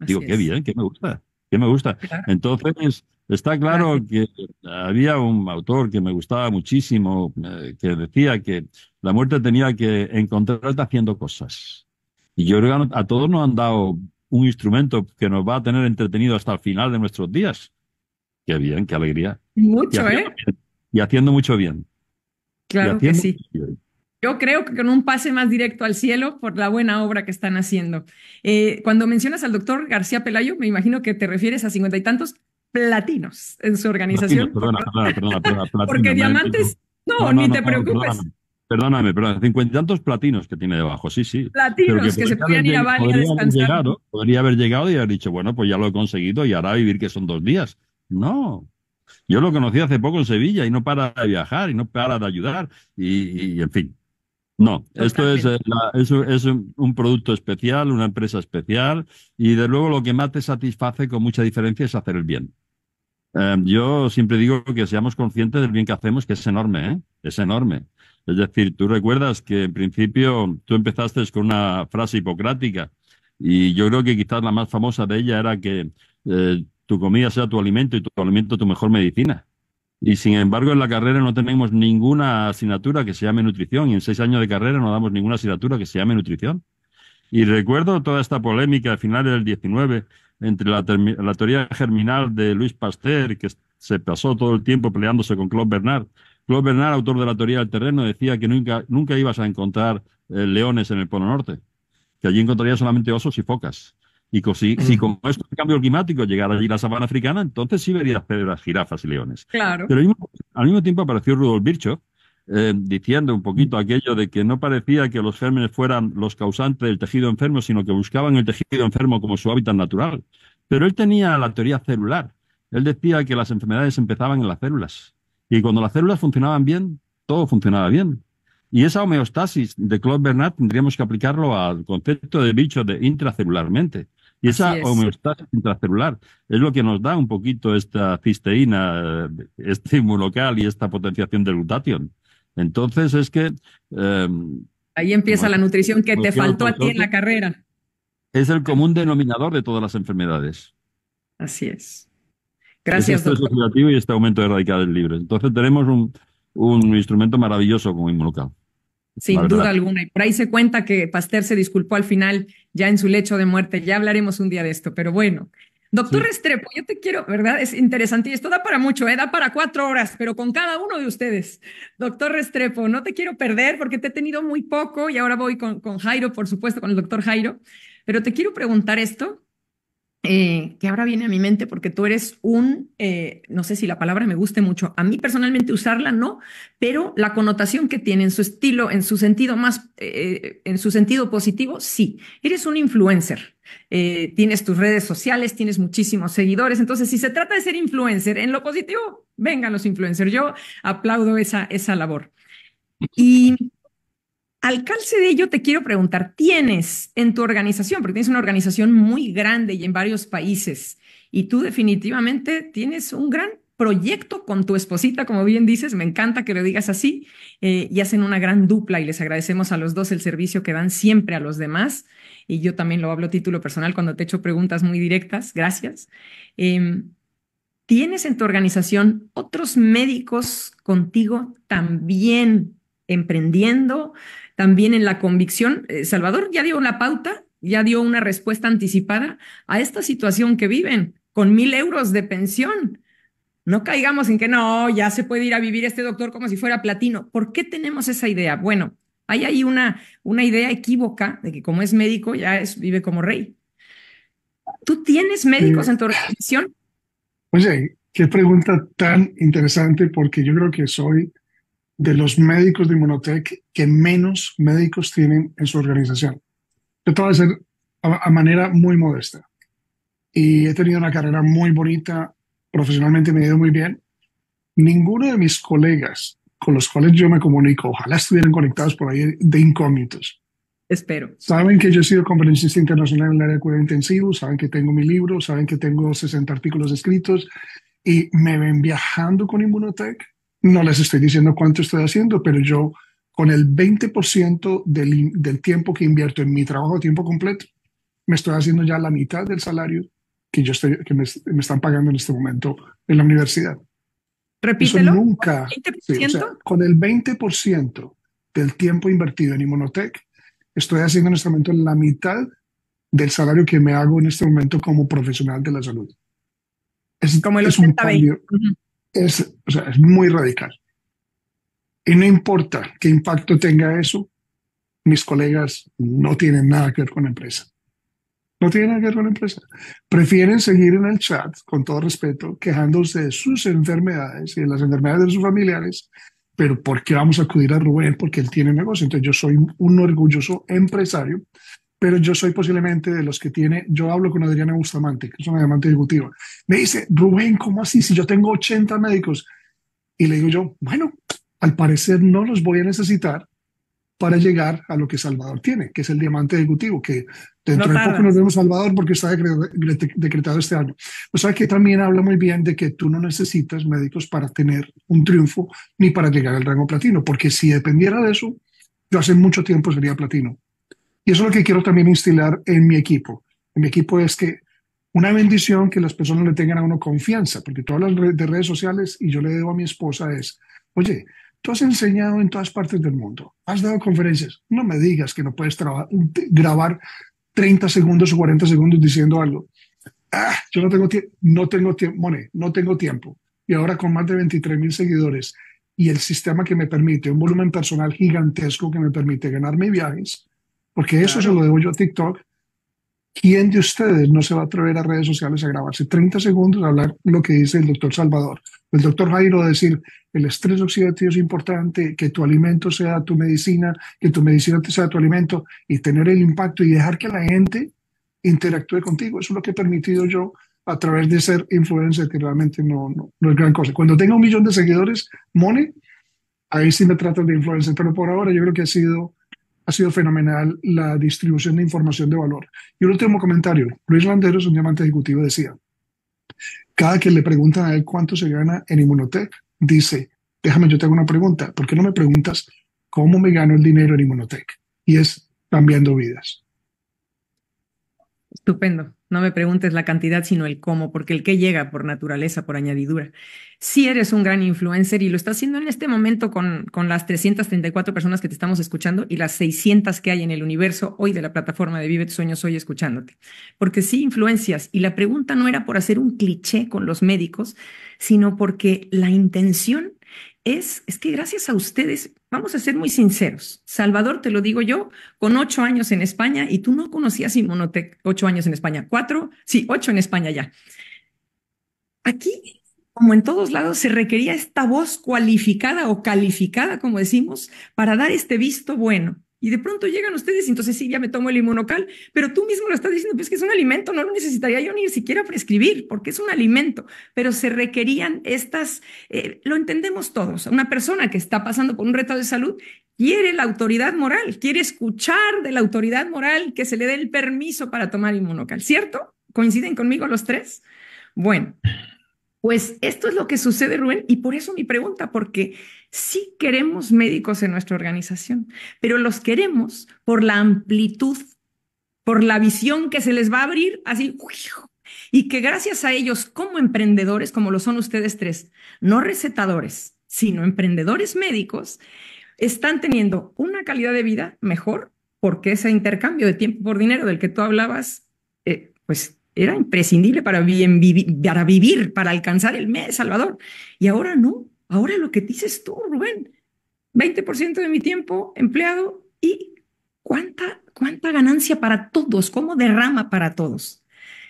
digo, qué bien, qué me gusta, qué me gusta. Entonces, Está claro que había un autor que me gustaba muchísimo, eh, que decía que la muerte tenía que encontrarla haciendo cosas. Y yo creo que a todos nos han dado un instrumento que nos va a tener entretenido hasta el final de nuestros días. Qué bien, qué alegría. Mucho, y ¿eh? y haciendo mucho bien. Claro que sí. Yo creo que con un pase más directo al cielo por la buena obra que están haciendo. Eh, cuando mencionas al doctor García Pelayo, me imagino que te refieres a cincuenta y tantos, platinos en su organización. porque diamantes, no, ni te preocupes. Perdóname, perdóname, cincuenta y tantos platinos que tiene debajo, sí, sí. Platinos que, se podían ir a Bali a descansar. podría haber llegado y haber dicho, bueno, pues ya lo he conseguido y ahora vivir que son dos días. No. Yo lo conocí hace poco en Sevilla y no para de viajar y no para de ayudar y en fin. No, esto es, eh, es, un producto especial, una empresa especial, y de luego lo que más te satisface con mucha diferencia es hacer el bien. Em, yo siempre digo que seamos conscientes del bien que hacemos, que es enorme, ¿eh? es enorme. Es decir, tú recuerdas que en principio tú empezaste con una frase hipocrática, y yo creo que quizás la más famosa de ella era que eh, tu comida sea tu alimento y tu alimento tu mejor medicina. Y sin embargo, en la carrera no tenemos ninguna asignatura que se llame nutrición y en seis años de carrera no damos ninguna asignatura que se llame nutrición. Y recuerdo toda esta polémica al finales del 19 entre la, teoría germinal de Luis Pasteur, que se pasó todo el tiempo peleándose con Claude Bernard. Claude Bernard, autor de la teoría del terreno, decía que nunca, nunca ibas a encontrar eh, leones en el Polo Norte, que allí encontrarías solamente osos y focas. Y si, mm. esto con cambio climático climático llegara allí la sabana africana, entonces sí verías las jirafas y leones. Pero al mismo, tiempo apareció Rudolf Virchow, eh, diciendo un poquito mm. aquello de que no parecía que los gérmenes fueran los causantes del tejido enfermo, sino que buscaban el tejido enfermo como su hábitat natural. Pero él tenía la teoría celular. Él decía que las enfermedades empezaban en las células. Y cuando las células funcionaban bien, todo funcionaba bien. Y esa homeostasis de Claude Bernard tendríamos que aplicarlo al concepto de bicho de intracelularmente. Y esa homeostasis intracelular es lo que nos da un poquito esta cisteína, eh, este inmunocal y esta potenciación del glutatión. Entonces es que... Em, Ahí empieza la nutrición que te faltó a ti en la carrera. Es el común denominador de todas las enfermedades. Así es. Gracias. Este y este aumento de radicales libres. Entonces tenemos un, un instrumento maravilloso como inmunocal. Sin duda alguna. Y por ahí se cuenta que Pasteur se disculpó al final ya en su lecho de muerte. Ya hablaremos un día de esto, pero bueno. Doctor Restrepo, yo te quiero, ¿verdad? Es interesante y esto da para mucho, ¿eh? da para cuatro horas, pero con cada uno de ustedes. Doctor Restrepo, no te quiero perder porque te he tenido muy poco y ahora voy con Jairo, por supuesto, con el doctor Jairo, pero te quiero preguntar esto eh, que ahora viene a mi mente porque tú eres un, eh, no sé si la palabra me guste mucho, a mí personalmente usarla no, pero la connotación que tiene en su estilo, en su sentido más, eh, en su sentido positivo, sí, eres un influencer. tienes tus redes sociales, tienes muchísimos seguidores, entonces si se trata de ser influencer, en lo positivo, vengan los influencers, yo aplaudo esa, esa labor. Y al calce de ello, te quiero preguntar, ¿tienes en tu organización, porque tienes una organización muy grande y en varios países, y tú definitivamente tienes un gran proyecto con tu esposita, como bien dices, me encanta que lo digas así, eh, y hacen una gran dupla y les agradecemos a los dos el servicio que dan siempre a los demás, y yo también lo hablo a título personal cuando te echo preguntas muy directas, gracias. Em, ¿Tienes en tu organización otros médicos contigo también emprendiendo, también en la convicción. Eh, Salvador ya dio una pauta, ya dio una respuesta anticipada a esta situación que viven con mil euros de pensión. No caigamos en que no, ya se puede ir a vivir este doctor como si fuera platino. ¿Por qué tenemos esa idea? Bueno, hay ahí una, una idea equívoca de que como es médico ya es, vive como rey. ¿Tú tienes médicos eh, en tu organización? Oye, qué pregunta tan interesante porque yo creo que soy de los médicos de Inmunotech que menos médicos tienen en su organización. Yo te a ser a, manera muy modesta. Y he tenido una carrera muy bonita, profesionalmente me he ido muy bien. Ninguno de mis colegas con los cuales yo me comunico, ojalá estuvieran conectados por ahí de incógnitos. Espero. Saben que yo he sido conferencista internacional en el área de cuidado intensivo, saben que tengo mi libro, saben que tengo 60 artículos escritos y me ven viajando con Inmunotech. No les estoy diciendo cuánto estoy haciendo, pero yo con el 20% del, del tiempo que invierto en mi trabajo a tiempo completo, me estoy haciendo ya la mitad del salario que, yo estoy, que me, me están pagando en este momento en la universidad. Repítelo. nunca. ¿con el, 20% del tiempo invertido en Immunotech, estoy haciendo en este momento la mitad del salario que me hago en este momento como profesional de la salud. Es, como el 80-20 es, o sea, es muy radical. Y no importa qué impacto tenga eso, mis colegas no tienen nada que ver con la empresa. No tienen nada que ver con la empresa. Prefieren seguir en el chat, con todo respeto, quejándose de sus enfermedades y de las enfermedades de sus familiares, pero ¿por qué vamos a acudir a Rubén? Porque él tiene negocio. Entonces yo soy un orgulloso empresario pero yo soy posiblemente de los que tiene, yo hablo con Adriana Bustamante, que es una diamante ejecutiva, me dice, Rubén, ¿cómo así? Si yo tengo 80 médicos, y le digo yo, bueno, al parecer no los voy a necesitar para llegar a lo que Salvador tiene, que es el diamante ejecutivo, que dentro de poco nos vemos Salvador porque está decretado este año. O sea que también habla muy bien de que tú no necesitas médicos para tener un triunfo ni para llegar al rango platino, porque si dependiera de eso, yo hace mucho tiempo sería platino. Y eso es lo que quiero también instilar en mi equipo. En mi equipo es que una bendición que las personas le tengan a uno confianza, porque todas las de redes sociales y yo le debo a mi esposa es, oye, tú has enseñado en todas partes del mundo, has dado conferencias, no me digas que no puedes grabar 30 segundos o 40 segundos diciendo algo. Ah, yo no tengo tiempo, no tengo tiempo, no tengo tiempo. Y ahora con más de 23 mil seguidores y el sistema que me permite, un volumen personal gigantesco que me permite ganar mis viajes, porque eso se lo debo yo a TikTok. ¿Quién de ustedes no se va a atrever a redes sociales a grabarse 30 segundos a hablar lo que dice el doctor Salvador? El doctor Jairo a decir, el estrés oxidativo es importante, que tu alimento sea tu medicina, que tu medicina sea tu alimento, y tener el impacto y dejar que la gente interactúe contigo. Eso es lo que he permitido yo a través de ser influencer, que realmente no, no, es gran cosa. Cuando tenga un millón de seguidores, Money, ahí sí me tratan de influencer, pero por ahora yo creo que ha sido ha sido fenomenal la distribución de información de valor. Y un último comentario. Luis Landeros, un diamante ejecutivo, decía, cada que le preguntan a él cuánto se gana en Inmunotech, dice, déjame, yo te hago una pregunta. ¿Por qué no me preguntas cómo me gano el dinero en Inmunotech? Y es cambiando vidas. Estupendo. No me preguntes la cantidad, sino el cómo, porque el qué llega por naturaleza, por añadidura. Si eres un gran influencer y lo estás haciendo en este momento con, con las 334 personas que te estamos escuchando y las 600 que hay en el universo hoy de la plataforma de Vive tus sueños hoy escuchándote. Porque sí influencias y la pregunta no era por hacer un cliché con los médicos, sino porque la intención es, que gracias a ustedes, vamos a ser muy sinceros, Salvador, te lo digo yo, con ocho años en España, y tú no conocías Inmunotech, ocho años en España, cuatro, sí, ocho en España ya. Aquí, como en todos lados, se requería esta voz cualificada o calificada, como decimos, para dar este visto bueno. Y de pronto llegan ustedes y entonces sí, ya me tomo el inmunocal, pero tú mismo lo estás diciendo, pues que es un alimento, no lo necesitaría yo ni siquiera prescribir, porque es un alimento, pero se requerían estas, eh, lo entendemos todos, una persona que está pasando por un reto de salud quiere la autoridad moral, quiere escuchar de la autoridad moral que se le dé el permiso para tomar inmunocal, ¿cierto? ¿Coinciden conmigo los tres? Bueno, pues esto es lo que sucede, Rubén, y por eso mi pregunta, porque sí queremos médicos en nuestra organización, pero los queremos por la amplitud, por la visión que se les va a abrir así, y que gracias a ellos como emprendedores, como lo son ustedes tres, no recetadores, sino emprendedores médicos, están teniendo una calidad de vida mejor porque ese intercambio de tiempo por dinero del que tú hablabas, eh, pues era imprescindible para, bien vivir, para alcanzar el mes, Salvador. Y ahora no, ahora lo que dices tú, Rubén, 20% de mi tiempo empleado y cuánta, cuánta ganancia para todos, cómo derrama para todos.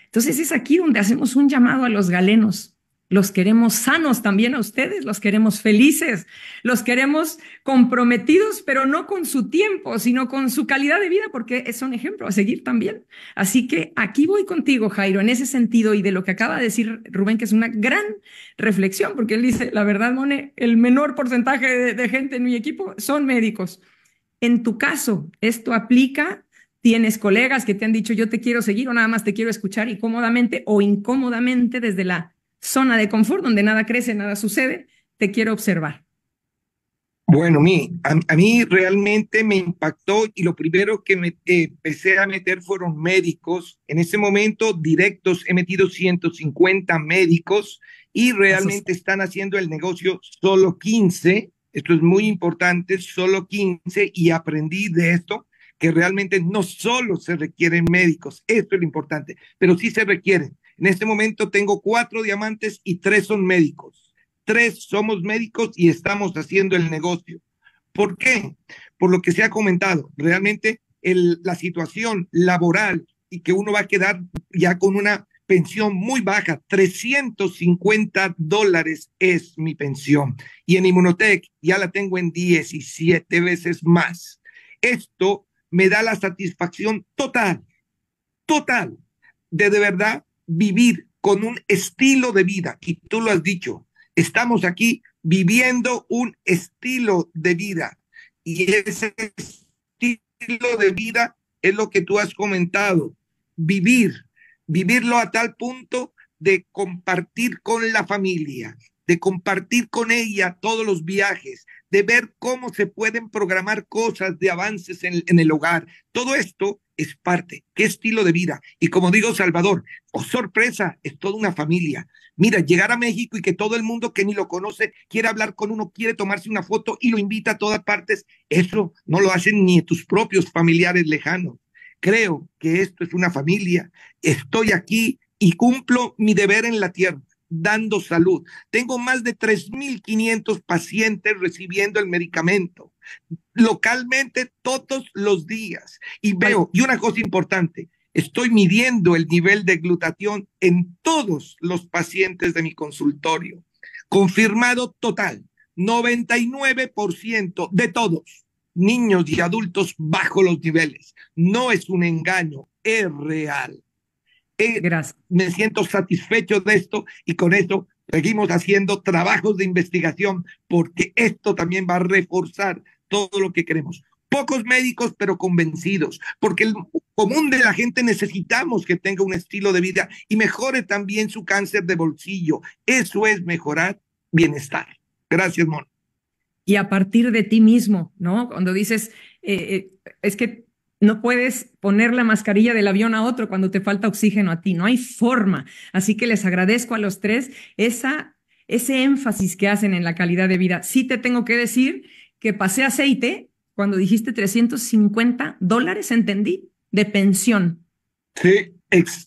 Entonces es aquí donde hacemos un llamado a los galenos. Los queremos sanos también a ustedes, los queremos felices, los queremos comprometidos, pero no con su tiempo, sino con su calidad de vida, porque es un ejemplo a seguir también. Así que aquí voy contigo, Jairo, en ese sentido y de lo que acaba de decir Rubén, que es una gran reflexión, porque él dice, la verdad, Mone, el menor porcentaje de, gente en mi equipo son médicos. En tu caso, esto aplica tienes colegas que te han dicho yo te quiero seguir o nada más te quiero escuchar y cómodamente o incómodamente desde la zona de confort donde nada crece, nada sucede, te quiero observar. Bueno, a, mí realmente me impactó y lo primero que me, empecé a meter fueron médicos. En ese momento, directos, he metido 150 médicos y realmente están haciendo el negocio solo 15. Esto es muy importante, solo 15 y aprendí de esto que realmente no solo se requieren médicos, esto es lo importante, pero sí se requieren en este momento tengo cuatro diamantes y tres son médicos. Tres somos médicos y estamos haciendo el negocio. ¿Por qué? Por lo que se ha comentado, realmente la situación laboral y que uno va a quedar ya con una pensión muy baja, 350 dólares es mi pensión. Y en Inmunotech ya la tengo en 17 veces más. Esto me da la satisfacción total, total, de de verdad vivir con un estilo de vida. Y tú lo has dicho, estamos aquí viviendo un estilo de vida. Y ese estilo de vida es lo que tú has comentado, vivir, vivirlo a tal punto de compartir con la familia, de compartir con ella todos los viajes, de ver cómo se pueden programar cosas de avances en, el hogar. Todo esto es parte, qué estilo de vida. Y como digo, Salvador, o oh, sorpresa, es toda una familia. Mira, llegar a México y que todo el mundo que ni lo conoce quiere hablar con uno, quiere tomarse una foto y lo invita a todas partes, eso no lo hacen ni tus propios familiares lejanos. Creo que esto es una familia. Estoy aquí y cumplo mi deber en la tierra dando salud. Tengo más de 3.500 pacientes recibiendo el medicamento localmente todos los días. Y veo, y una cosa importante, estoy midiendo el nivel de glutatión en todos los pacientes de mi consultorio. Confirmado total, 99% de todos, niños y adultos bajo los niveles. No es un engaño, es real. Eh, Gracias. Me siento satisfecho de esto y con esto seguimos haciendo trabajos de investigación porque esto también va a reforzar todo lo que queremos. Pocos médicos, pero convencidos, porque el común de la gente necesitamos que tenga un estilo de vida y mejore también su cáncer de bolsillo. Eso es mejorar bienestar. Gracias, Mon. Y a partir de ti mismo, ¿no? Cuando dices, eh, eh, es que no puedes poner la mascarilla del avión a otro cuando te falta oxígeno a ti, no hay forma. Así que les agradezco a los tres esa, ese énfasis que hacen en la calidad de vida. Sí te tengo que decir que pasé aceite cuando dijiste 350 dólares, entendí, de pensión. Sí,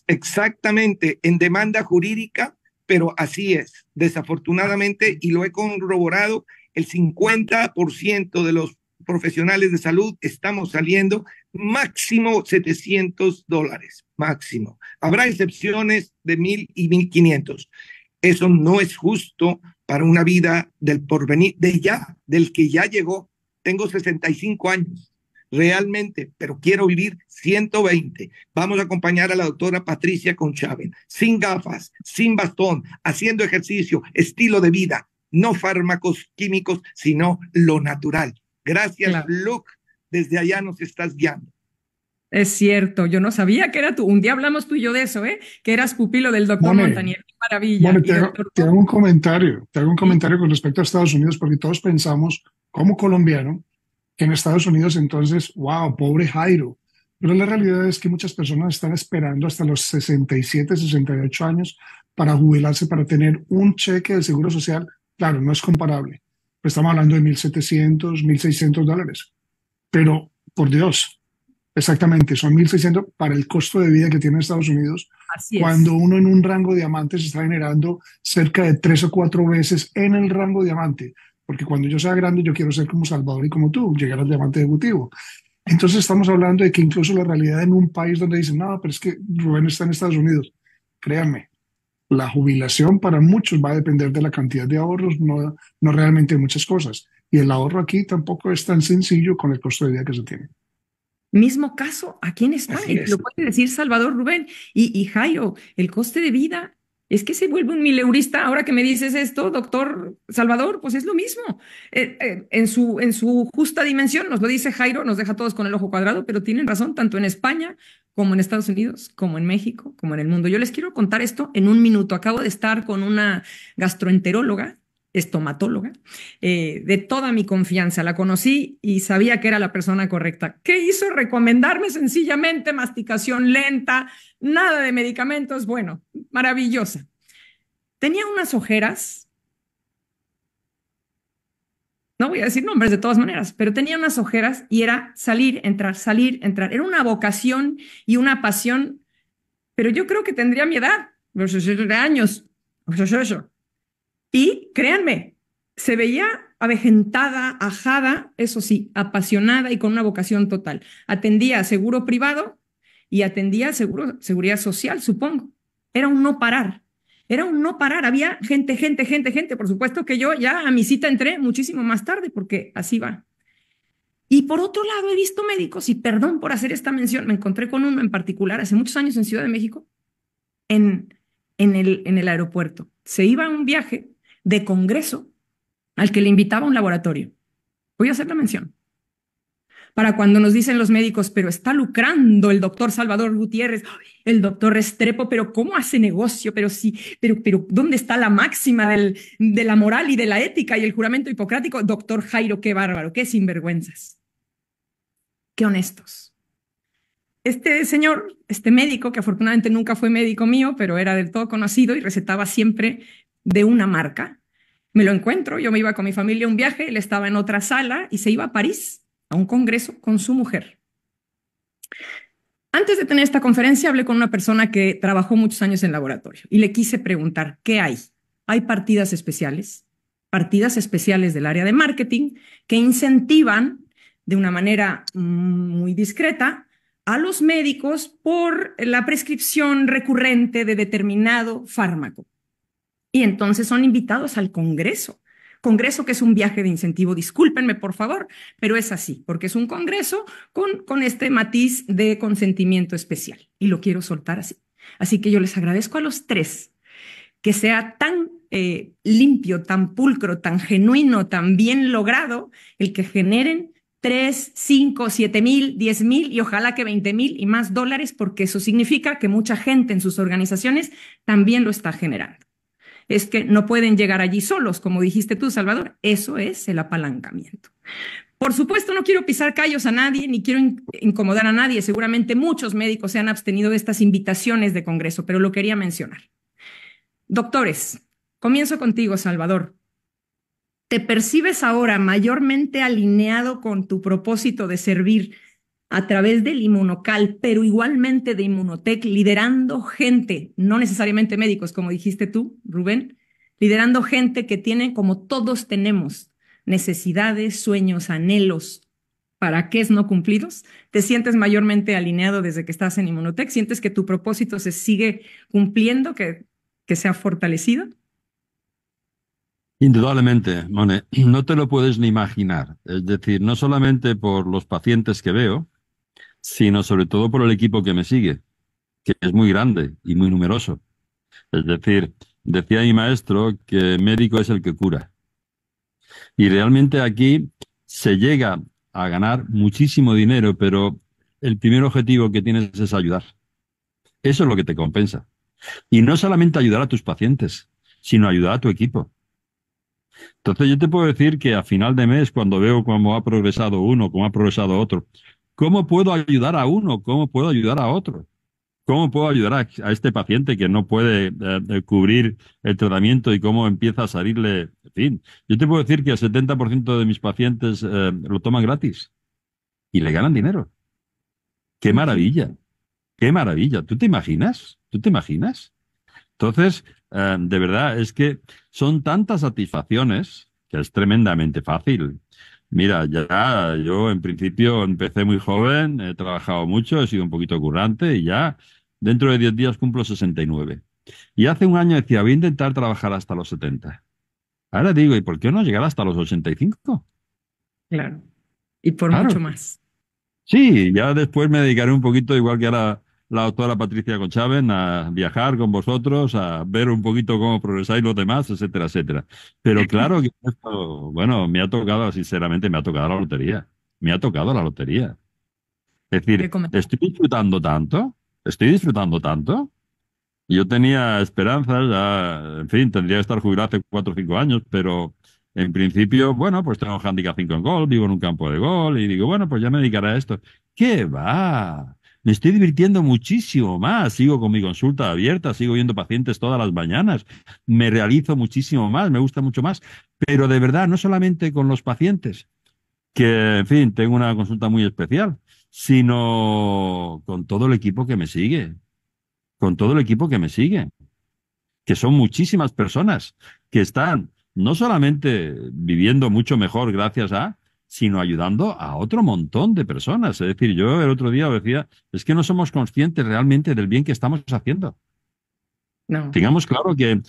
exactamente, en demanda jurídica, pero así es, desafortunadamente, y lo he corroborado, el 50% de los profesionales de salud estamos saliendo máximo 700 dólares, máximo. Habrá excepciones de 1.000 y 1.500. Eso no es justo para una vida del porvenir, de ya, del que ya llegó. Tengo 65 años, realmente, pero quiero vivir 120. Vamos a acompañar a la doctora Patricia Conchaven, sin gafas, sin bastón, haciendo ejercicio, estilo de vida, no fármacos químicos, sino lo natural. Gracias, claro. Luke desde allá nos estás guiando. Es cierto, yo no sabía que era tú. Un día hablamos tú y yo de eso, ¿eh? Que eras pupilo del doctor Qué maravilla. Bueno, te, hago, un comentario, te hago un comentario con respecto a Estados Unidos, porque todos pensamos, como colombiano, que en Estados Unidos entonces, wow, pobre Jairo. Pero la realidad es que muchas personas están esperando hasta los 67, 68 años para jubilarse, para tener un cheque de seguro social. Claro, no es comparable. Pues estamos hablando de 1.700, 1.600 dólares pero, por Dios, exactamente, son 1.600 para el costo de vida que tiene Estados Unidos. Cuando uno en un rango diamante se está generando cerca de tres o cuatro veces en el rango diamante, porque cuando yo sea grande yo quiero ser como Salvador y como tú, llegar al diamante ejecutivo. Entonces estamos hablando de que incluso la realidad en un país donde dicen, no, pero es que Rubén está en Estados Unidos, créanme, la jubilación para muchos va a depender de la cantidad de ahorros, no, no realmente de muchas cosas. Y el ahorro aquí tampoco es tan sencillo con el costo de vida que se tiene. Mismo caso aquí en España, lo puede decir Salvador Rubén y, Jairo, el coste de vida es que se vuelve un mileurista. Ahora que me dices esto, doctor Salvador, pues es lo mismo. Eh, eh, en, su, en su justa dimensión, nos lo dice Jairo, nos deja todos con el ojo cuadrado, pero tienen razón tanto en España como en Estados Unidos, como en México, como en el mundo. Yo les quiero contar esto en un minuto. Acabo de estar con una gastroenteróloga estomatóloga, eh, de toda mi confianza. La conocí y sabía que era la persona correcta. ¿Qué hizo? Recomendarme sencillamente masticación lenta, nada de medicamentos. Bueno, maravillosa. Tenía unas ojeras. No voy a decir nombres de todas maneras, pero tenía unas ojeras y era salir, entrar, salir, entrar. Era una vocación y una pasión, pero yo creo que tendría mi edad, años. Y créanme, se veía avejentada, ajada, eso sí, apasionada y con una vocación total. Atendía a seguro privado y atendía seguro, seguridad social, supongo. Era un no parar, era un no parar. Había gente, gente, gente, gente. Por supuesto que yo ya a mi cita entré muchísimo más tarde porque así va. Y por otro lado, he visto médicos, y perdón por hacer esta mención, me encontré con uno en particular hace muchos años en Ciudad de México, en, en, el, en el aeropuerto. Se iba a un viaje de congreso al que le invitaba a un laboratorio. Voy a hacer la mención. Para cuando nos dicen los médicos, pero está lucrando el doctor Salvador Gutiérrez, el doctor Restrepo, pero ¿cómo hace negocio? Pero sí, pero, pero ¿dónde está la máxima de la moral y de la ética y el juramento hipocrático? Doctor Jairo, qué bárbaro, qué sinvergüenzas. Qué honestos. Este señor, este médico, que afortunadamente nunca fue médico mío, pero era del todo conocido y recetaba siempre de una marca. Me lo encuentro, yo me iba con mi familia a un viaje, él estaba en otra sala y se iba a París a un congreso con su mujer. Antes de tener esta conferencia hablé con una persona que trabajó muchos años en laboratorio y le quise preguntar, ¿qué hay? Hay partidas especiales, partidas especiales del área de marketing que incentivan de una manera mm, muy discreta a los médicos por la prescripción recurrente de determinado fármaco y entonces son invitados al Congreso. Congreso que es un viaje de incentivo, discúlpenme por favor, pero es así, porque es un Congreso con, con este matiz de consentimiento especial y lo quiero soltar así. Así que yo les agradezco a los tres que sea tan eh, limpio, tan pulcro, tan genuino, tan bien logrado, el que generen tres, cinco, siete mil, diez mil y ojalá que veinte mil y más dólares, porque eso significa que mucha gente en sus organizaciones también lo está generando es que no pueden llegar allí solos, como dijiste tú, Salvador. Eso es el apalancamiento. Por supuesto, no quiero pisar callos a nadie, ni quiero incomodar a nadie. Seguramente muchos médicos se han abstenido de estas invitaciones de Congreso, pero lo quería mencionar. Doctores, comienzo contigo, Salvador. ¿Te percibes ahora mayormente alineado con tu propósito de servir a través del inmunocal, pero igualmente de Inmunotech, liderando gente, no necesariamente médicos, como dijiste tú, Rubén, liderando gente que tiene, como todos tenemos, necesidades, sueños, anhelos, para qué es no cumplidos. Te sientes mayormente alineado desde que estás en Inmunotech, sientes que tu propósito se sigue cumpliendo, que, que se ha fortalecido. Indudablemente, Mone, no te lo puedes ni imaginar. Es decir, no solamente por los pacientes que veo, sino sobre todo por el equipo que me sigue, que es muy grande y muy numeroso. Es decir, decía mi maestro que el médico es el que cura. Y realmente aquí se llega a ganar muchísimo dinero, pero el primer objetivo que tienes es ayudar. Eso es lo que te compensa. Y no solamente ayudar a tus pacientes, sino ayudar a tu equipo. Entonces yo te puedo decir que a final de mes, cuando veo cómo ha progresado uno, cómo ha progresado otro, ¿Cómo puedo ayudar a uno? ¿Cómo puedo ayudar a otro? ¿Cómo puedo ayudar a, este paciente que no puede eh, cubrir el tratamiento y cómo empieza a salirle? En fin, yo te puedo decir que el 70% de mis pacientes eh, lo toman gratis y le ganan dinero. ¡Qué maravilla! ¡Qué maravilla! ¿Tú te imaginas? ¿Tú te imaginas? Entonces, eh, de verdad, es que son tantas satisfacciones que es tremendamente fácil. Mira, ya yo en principio empecé muy joven, he trabajado mucho, he sido un poquito currante y ya dentro de 10 días cumplo 69. Y hace un año decía, voy a intentar trabajar hasta los 70. Ahora digo, ¿y por qué no llegar hasta los 85? Claro. Y por mucho más. Sí, ya después me dedicaré un poquito, igual que ahora la doctora Patricia Concháven a viajar con vosotros, a ver un poquito cómo progresáis los demás, etcétera, etcétera. Pero claro que esto, bueno, me ha tocado, sinceramente, me ha tocado la lotería. Me ha tocado la lotería. Es decir, estoy disfrutando tanto, estoy disfrutando tanto. Yo tenía esperanzas, en fin, tendría que estar jubilado hace cuatro o cinco años, pero en principio, bueno, pues tengo handicap 5 en gol, vivo en un campo de gol y digo, bueno, pues ya me dedicaré a esto. ¿Qué va? me estoy divirtiendo muchísimo más, sigo con mi consulta abierta, sigo viendo pacientes todas las mañanas, me realizo muchísimo más, me gusta mucho más, pero de verdad, no solamente con los pacientes, que, en fin, tengo una consulta muy especial, sino con todo el equipo que me sigue, con todo el equipo que me sigue, que son muchísimas personas que están no solamente viviendo mucho mejor gracias a, sino ayudando a otro montón de personas. Es decir, yo el otro día decía, es que no somos conscientes realmente del bien que estamos haciendo. No. Tengamos claro que,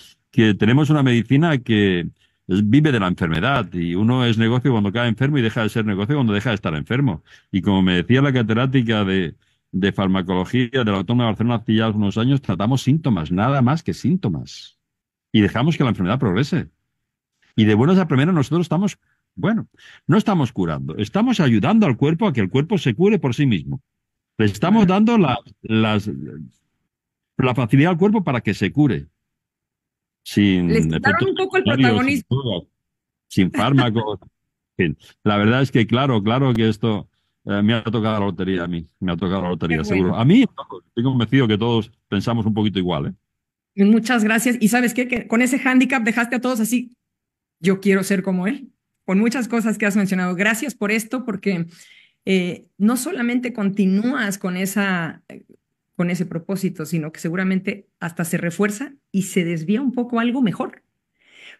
tenemos una medicina que vive de la enfermedad y uno es negocio cuando cae enfermo y deja de ser negocio cuando deja de estar enfermo. Y como me decía la catedrática de, de farmacología de la Autónoma de Barcelona hace ya unos años, tratamos síntomas, nada más que síntomas. Y dejamos que la enfermedad progrese. Y de buenas a primeras nosotros estamos bueno, no estamos curando, estamos ayudando al cuerpo a que el cuerpo se cure por sí mismo. Le estamos dando la, la facilidad al cuerpo para que se cure. Sin Les un poco el protagonismo. Sin, fármacos. la verdad es que, claro, claro que esto eh, me ha tocado la lotería a mí. Me ha tocado la lotería, seguro. A mí, estoy convencido que todos pensamos un poquito igual. ¿eh? Muchas gracias. Y sabes qué? que con ese hándicap dejaste a todos así. Yo quiero ser como él con muchas cosas que has mencionado. Gracias por esto, porque eh, no solamente continúas con, esa, con ese propósito, sino que seguramente hasta se refuerza y se desvía un poco algo mejor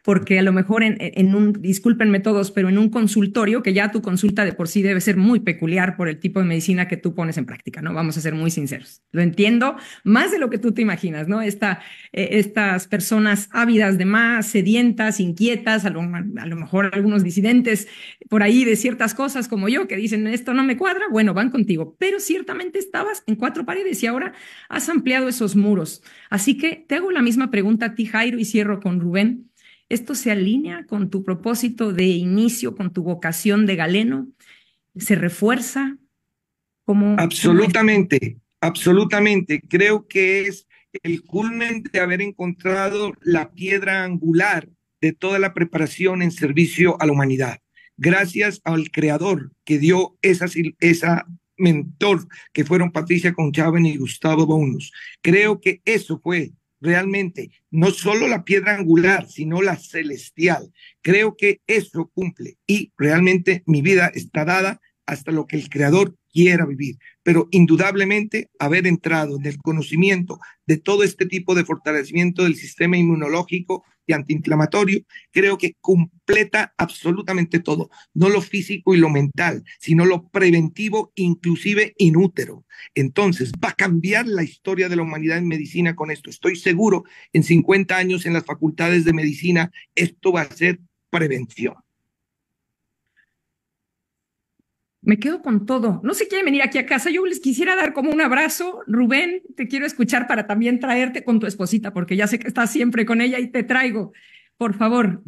porque a lo mejor en, un, discúlpenme todos, pero en un consultorio, que ya tu consulta de por sí debe ser muy peculiar por el tipo de medicina que tú pones en práctica, ¿no? Vamos a ser muy sinceros. Lo entiendo más de lo que tú te imaginas, ¿no? Eh, estas personas ávidas de más, sedientas, inquietas, a lo, a lo mejor algunos disidentes por ahí de ciertas cosas como yo, que dicen, esto no me cuadra, bueno, van contigo. Pero ciertamente estabas en cuatro paredes y ahora has ampliado esos muros. Así que te hago la misma pregunta a ti, Jairo, y cierro con Rubén. ¿Esto se alinea con tu propósito de inicio, con tu vocación de galeno? ¿Se refuerza? como absolutamente, absolutamente. Creo que es el culmen de haber encontrado la piedra angular de toda la preparación en servicio a la humanidad. Gracias al creador que dio esa, esa mentor que fueron Patricia Conchaven y Gustavo Bonus. Creo que eso fue realmente no solo la piedra angular, sino la celestial. Creo que eso cumple y realmente mi vida está dada hasta lo que el Creador quiera vivir. Pero indudablemente haber entrado en el conocimiento de todo este tipo de fortalecimiento del sistema inmunológico antiinflamatorio, creo que completa absolutamente todo, no lo físico y lo mental, sino lo preventivo, inclusive inútero. Entonces, va a cambiar la historia de la humanidad en medicina con esto. Estoy seguro, en 50 años en las facultades de medicina, esto va a ser prevención. me quedo con todo. No se quieren venir aquí a casa. Yo les quisiera dar como un abrazo. Rubén, te quiero escuchar para también traerte con tu esposita, porque ya sé que estás siempre con ella y te traigo. Por favor,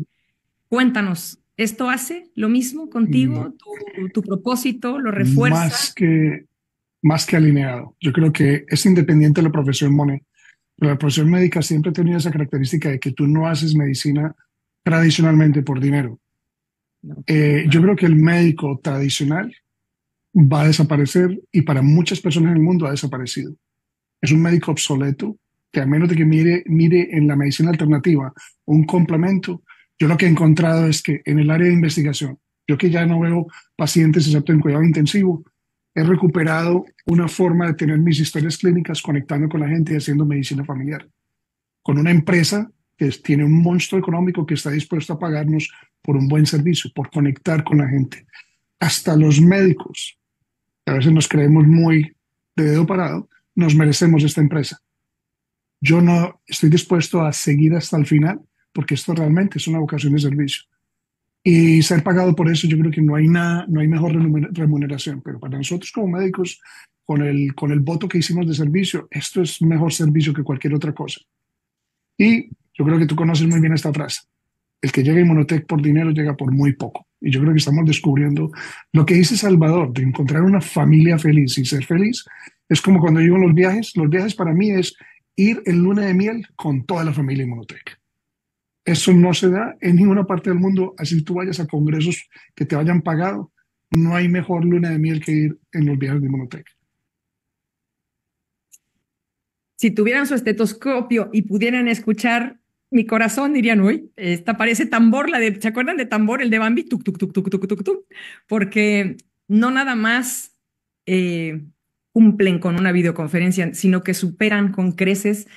cuéntanos. ¿Esto hace lo mismo contigo? Mm. ¿Tu, propósito lo refuerza? Más que, más que alineado. Yo creo que es independiente de la profesión, pero La profesión médica siempre ha tenido esa característica de que tú no haces medicina tradicionalmente por dinero. Eh, yo creo que el médico tradicional va a desaparecer y para muchas personas en el mundo ha desaparecido. Es un médico obsoleto que a menos de que mire, mire en la medicina alternativa un complemento, yo lo que he encontrado es que en el área de investigación, yo que ya no veo pacientes excepto en cuidado intensivo, he recuperado una forma de tener mis historias clínicas conectando con la gente y haciendo medicina familiar. Con una empresa que tiene un monstruo económico que está dispuesto a pagarnos por un buen servicio, por conectar con la gente. Hasta los médicos a veces nos creemos muy de dedo parado, nos merecemos esta empresa. Yo no estoy dispuesto a seguir hasta el final porque esto realmente es una vocación de servicio. Y ser pagado por eso, yo creo que no hay, nada, no hay mejor remuneración, pero para nosotros como médicos, con el, con el voto que hicimos de servicio, esto es mejor servicio que cualquier otra cosa. Y yo creo que tú conoces muy bien esta frase. El que llega a Inmunotech por dinero llega por muy poco. Y yo creo que estamos descubriendo lo que dice Salvador, de encontrar una familia feliz y ser feliz. Es como cuando en los viajes. Los viajes para mí es ir en luna de miel con toda la familia Monotech. Eso no se da en ninguna parte del mundo. Así tú vayas a congresos que te hayan pagado, no hay mejor luna de miel que ir en los viajes de Monotech. Si tuvieran su estetoscopio y pudieran escuchar mi corazón, dirían, hoy, esta parece tambor, la de, ¿se acuerdan de tambor, el de Bambi? Tuk, tuk, tuk, tuk, tuk, tuk, Porque no nada más eh, cumplen con una videoconferencia, sino que superan con creces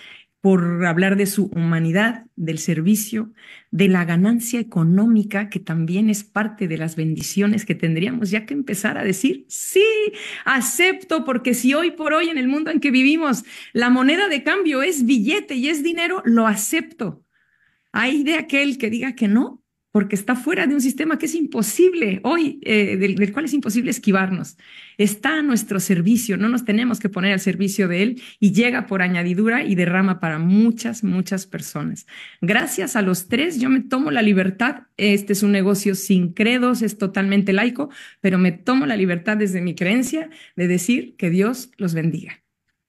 por hablar de su humanidad, del servicio, de la ganancia económica, que también es parte de las bendiciones que tendríamos ya que empezar a decir, sí, acepto, porque si hoy por hoy en el mundo en que vivimos la moneda de cambio es billete y es dinero, lo acepto hay de aquel que diga que no, porque está fuera de un sistema que es imposible hoy, eh, del, cual es imposible esquivarnos. Está a nuestro servicio, no nos tenemos que poner al servicio de él y llega por añadidura y derrama para muchas, muchas personas. Gracias a los tres, yo me tomo la libertad, este es un negocio sin credos, es totalmente laico, pero me tomo la libertad desde mi creencia de decir que Dios los bendiga.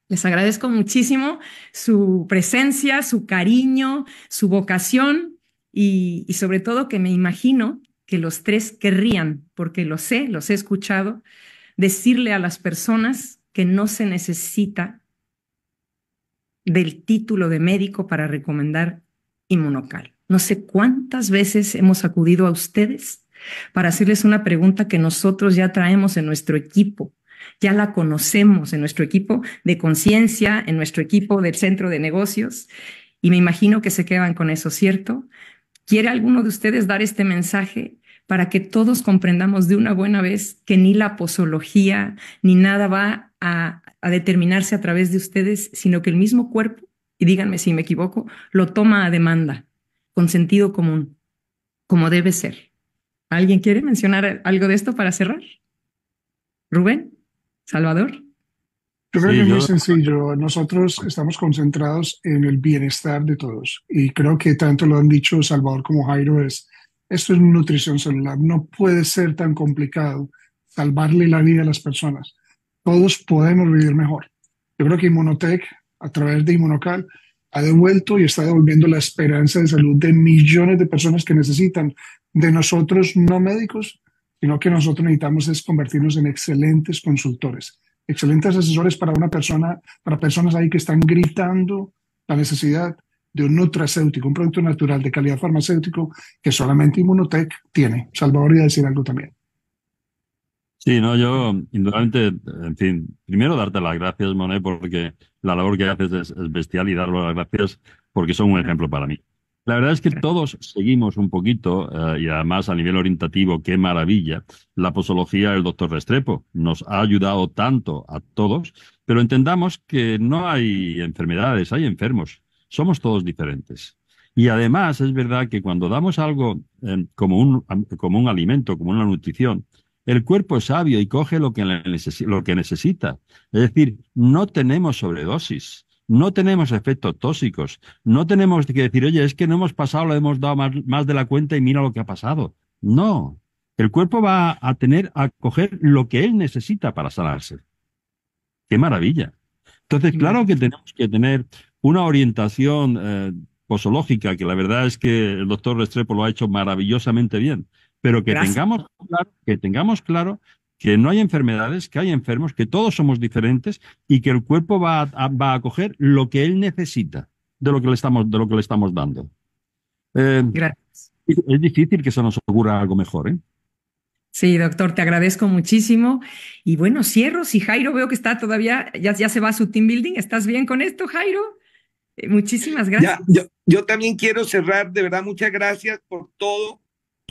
Les agradezco muchísimo su presencia, su cariño, su vocación y, sobre todo que me imagino que los tres querrían, porque lo sé, los he escuchado, decirle a las personas que no se necesita del título de médico para recomendar inmunocal. No sé cuántas veces hemos acudido a ustedes para hacerles una pregunta que nosotros ya traemos en nuestro equipo ya la conocemos en nuestro equipo de conciencia, en nuestro equipo del centro de negocios, y me imagino que se quedan con eso, ¿cierto? ¿Quiere alguno de ustedes dar este mensaje para que todos comprendamos de una buena vez que ni la posología ni nada va a, a determinarse a través de ustedes, sino que el mismo cuerpo, y díganme si me equivoco, lo toma a demanda, con sentido común, como debe ser? ¿Alguien quiere mencionar algo de esto para cerrar? Rubén. Salvador. Yo creo que es muy sencillo. Nosotros estamos concentrados en el bienestar de todos. Y creo que tanto lo han dicho Salvador como Jairo es, esto es nutrición celular. No puede ser tan complicado salvarle la vida a las personas. Todos podemos vivir mejor. Yo creo que Inmunotech, a través de Inmunocal, ha devuelto y está devolviendo la esperanza de salud de millones de personas que necesitan de nosotros no médicos sino que nosotros necesitamos es convertirnos en excelentes consultores, excelentes asesores para una persona, para personas ahí que están gritando la necesidad de un nutracéutico, un producto natural de calidad farmacéutico que solamente Inmunotech tiene. Salvador iba a decir algo también. Sí, no, yo indudablemente, en fin, primero darte las gracias, Monet, porque la labor que haces es, bestial y darlo las gracias porque son un ejemplo para mí. La verdad es que todos seguimos un poquito, eh, y además a nivel orientativo, qué maravilla, la posología del doctor Restrepo. Nos ha ayudado tanto a todos, pero entendamos que no hay enfermedades, hay enfermos. Somos todos diferentes. Y además es verdad que cuando damos algo em, como, un, alimento, como una nutrición, el cuerpo es sabio y coge lo que, lo que necesita. Es decir, no tenemos sobredosis no tenemos efectos tóxicos, no tenemos que decir, oye, es que no hemos pasado, le hemos dado más, de la cuenta y mira lo que ha pasado. No, el cuerpo va a tener a coger lo que él necesita para sanarse. Qué maravilla. Entonces, claro que tenemos que tener una orientación eh, posológica, que la verdad es que el doctor Restrepo lo ha hecho maravillosamente bien, pero que tengamos que tengamos claro que no hay enfermedades, que hay enfermos, que todos somos diferentes y que el cuerpo va a, va a coger lo que él necesita de lo que le estamos, de lo que le estamos dando. Eh, gracias. Es difícil que se nos ocurra algo mejor, ¿eh? Sí, doctor, te agradezco muchísimo. Y bueno, cierro. Si Jairo veo que está todavía, ya, ya se va a su team building. ¿Estás bien con esto, Jairo? Eh, muchísimas gracias. yo, yo, también quiero cerrar, de verdad, muchas gracias por todo.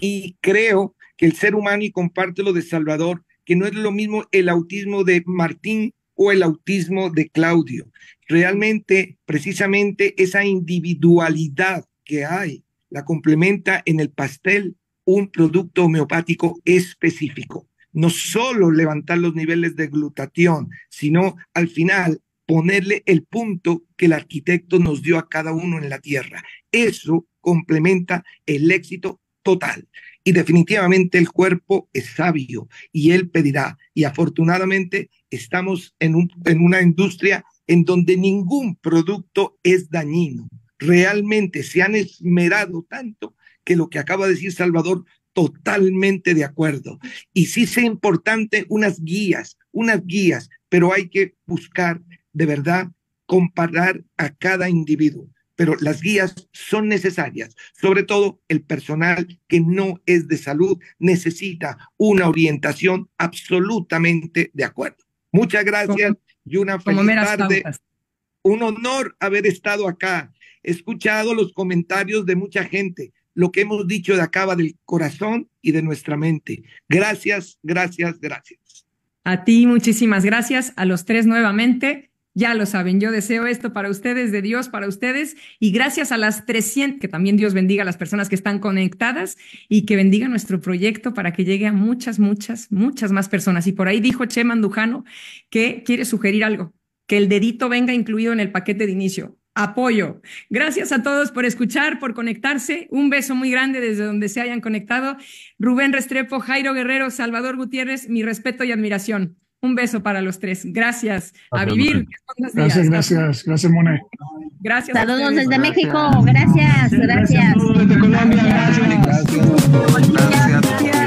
Y creo que el ser humano, y comparte lo de Salvador, que no es lo mismo el autismo de Martín o el autismo de Claudio. Realmente, precisamente esa individualidad que hay la complementa en el pastel un producto homeopático específico. No solo levantar los niveles de glutatión, sino al final ponerle el punto que el arquitecto nos dio a cada uno en la tierra. Eso complementa el éxito total y definitivamente el cuerpo es sabio y él pedirá. Y afortunadamente estamos en, en una industria en donde ningún producto es dañino. Realmente se han esmerado tanto que lo que acaba de decir Salvador, totalmente de acuerdo. Y sí es importante unas guías, unas guías, pero hay que buscar de verdad comparar a cada individuo pero las guías son necesarias. Sobre todo el personal que no es de salud necesita una orientación absolutamente de acuerdo. Muchas gracias y una feliz tarde. Un honor haber estado acá. escuchado los comentarios de mucha gente. Lo que hemos dicho de acá va del corazón y de nuestra mente. Gracias, gracias, gracias. A ti muchísimas gracias, a los tres nuevamente ya lo saben, yo deseo esto para ustedes, de Dios para ustedes, y gracias a las 300, que también Dios bendiga a las personas que están conectadas y que bendiga nuestro proyecto para que llegue a muchas, muchas, muchas más personas. Y por ahí dijo Che Mandujano que quiere sugerir algo, que el dedito venga incluido en el paquete de inicio. Apoyo. Gracias a todos por escuchar, por conectarse. Un beso muy grande desde donde se hayan conectado. Rubén Restrepo, Jairo Guerrero, Salvador Gutiérrez, mi respeto y admiración. Un beso para los tres. Gracias. A vivir. Gracias, gracias. Gracias, Mone. Gracias. Saludos desde México. Gracias, gracias. Gracias. Gracias.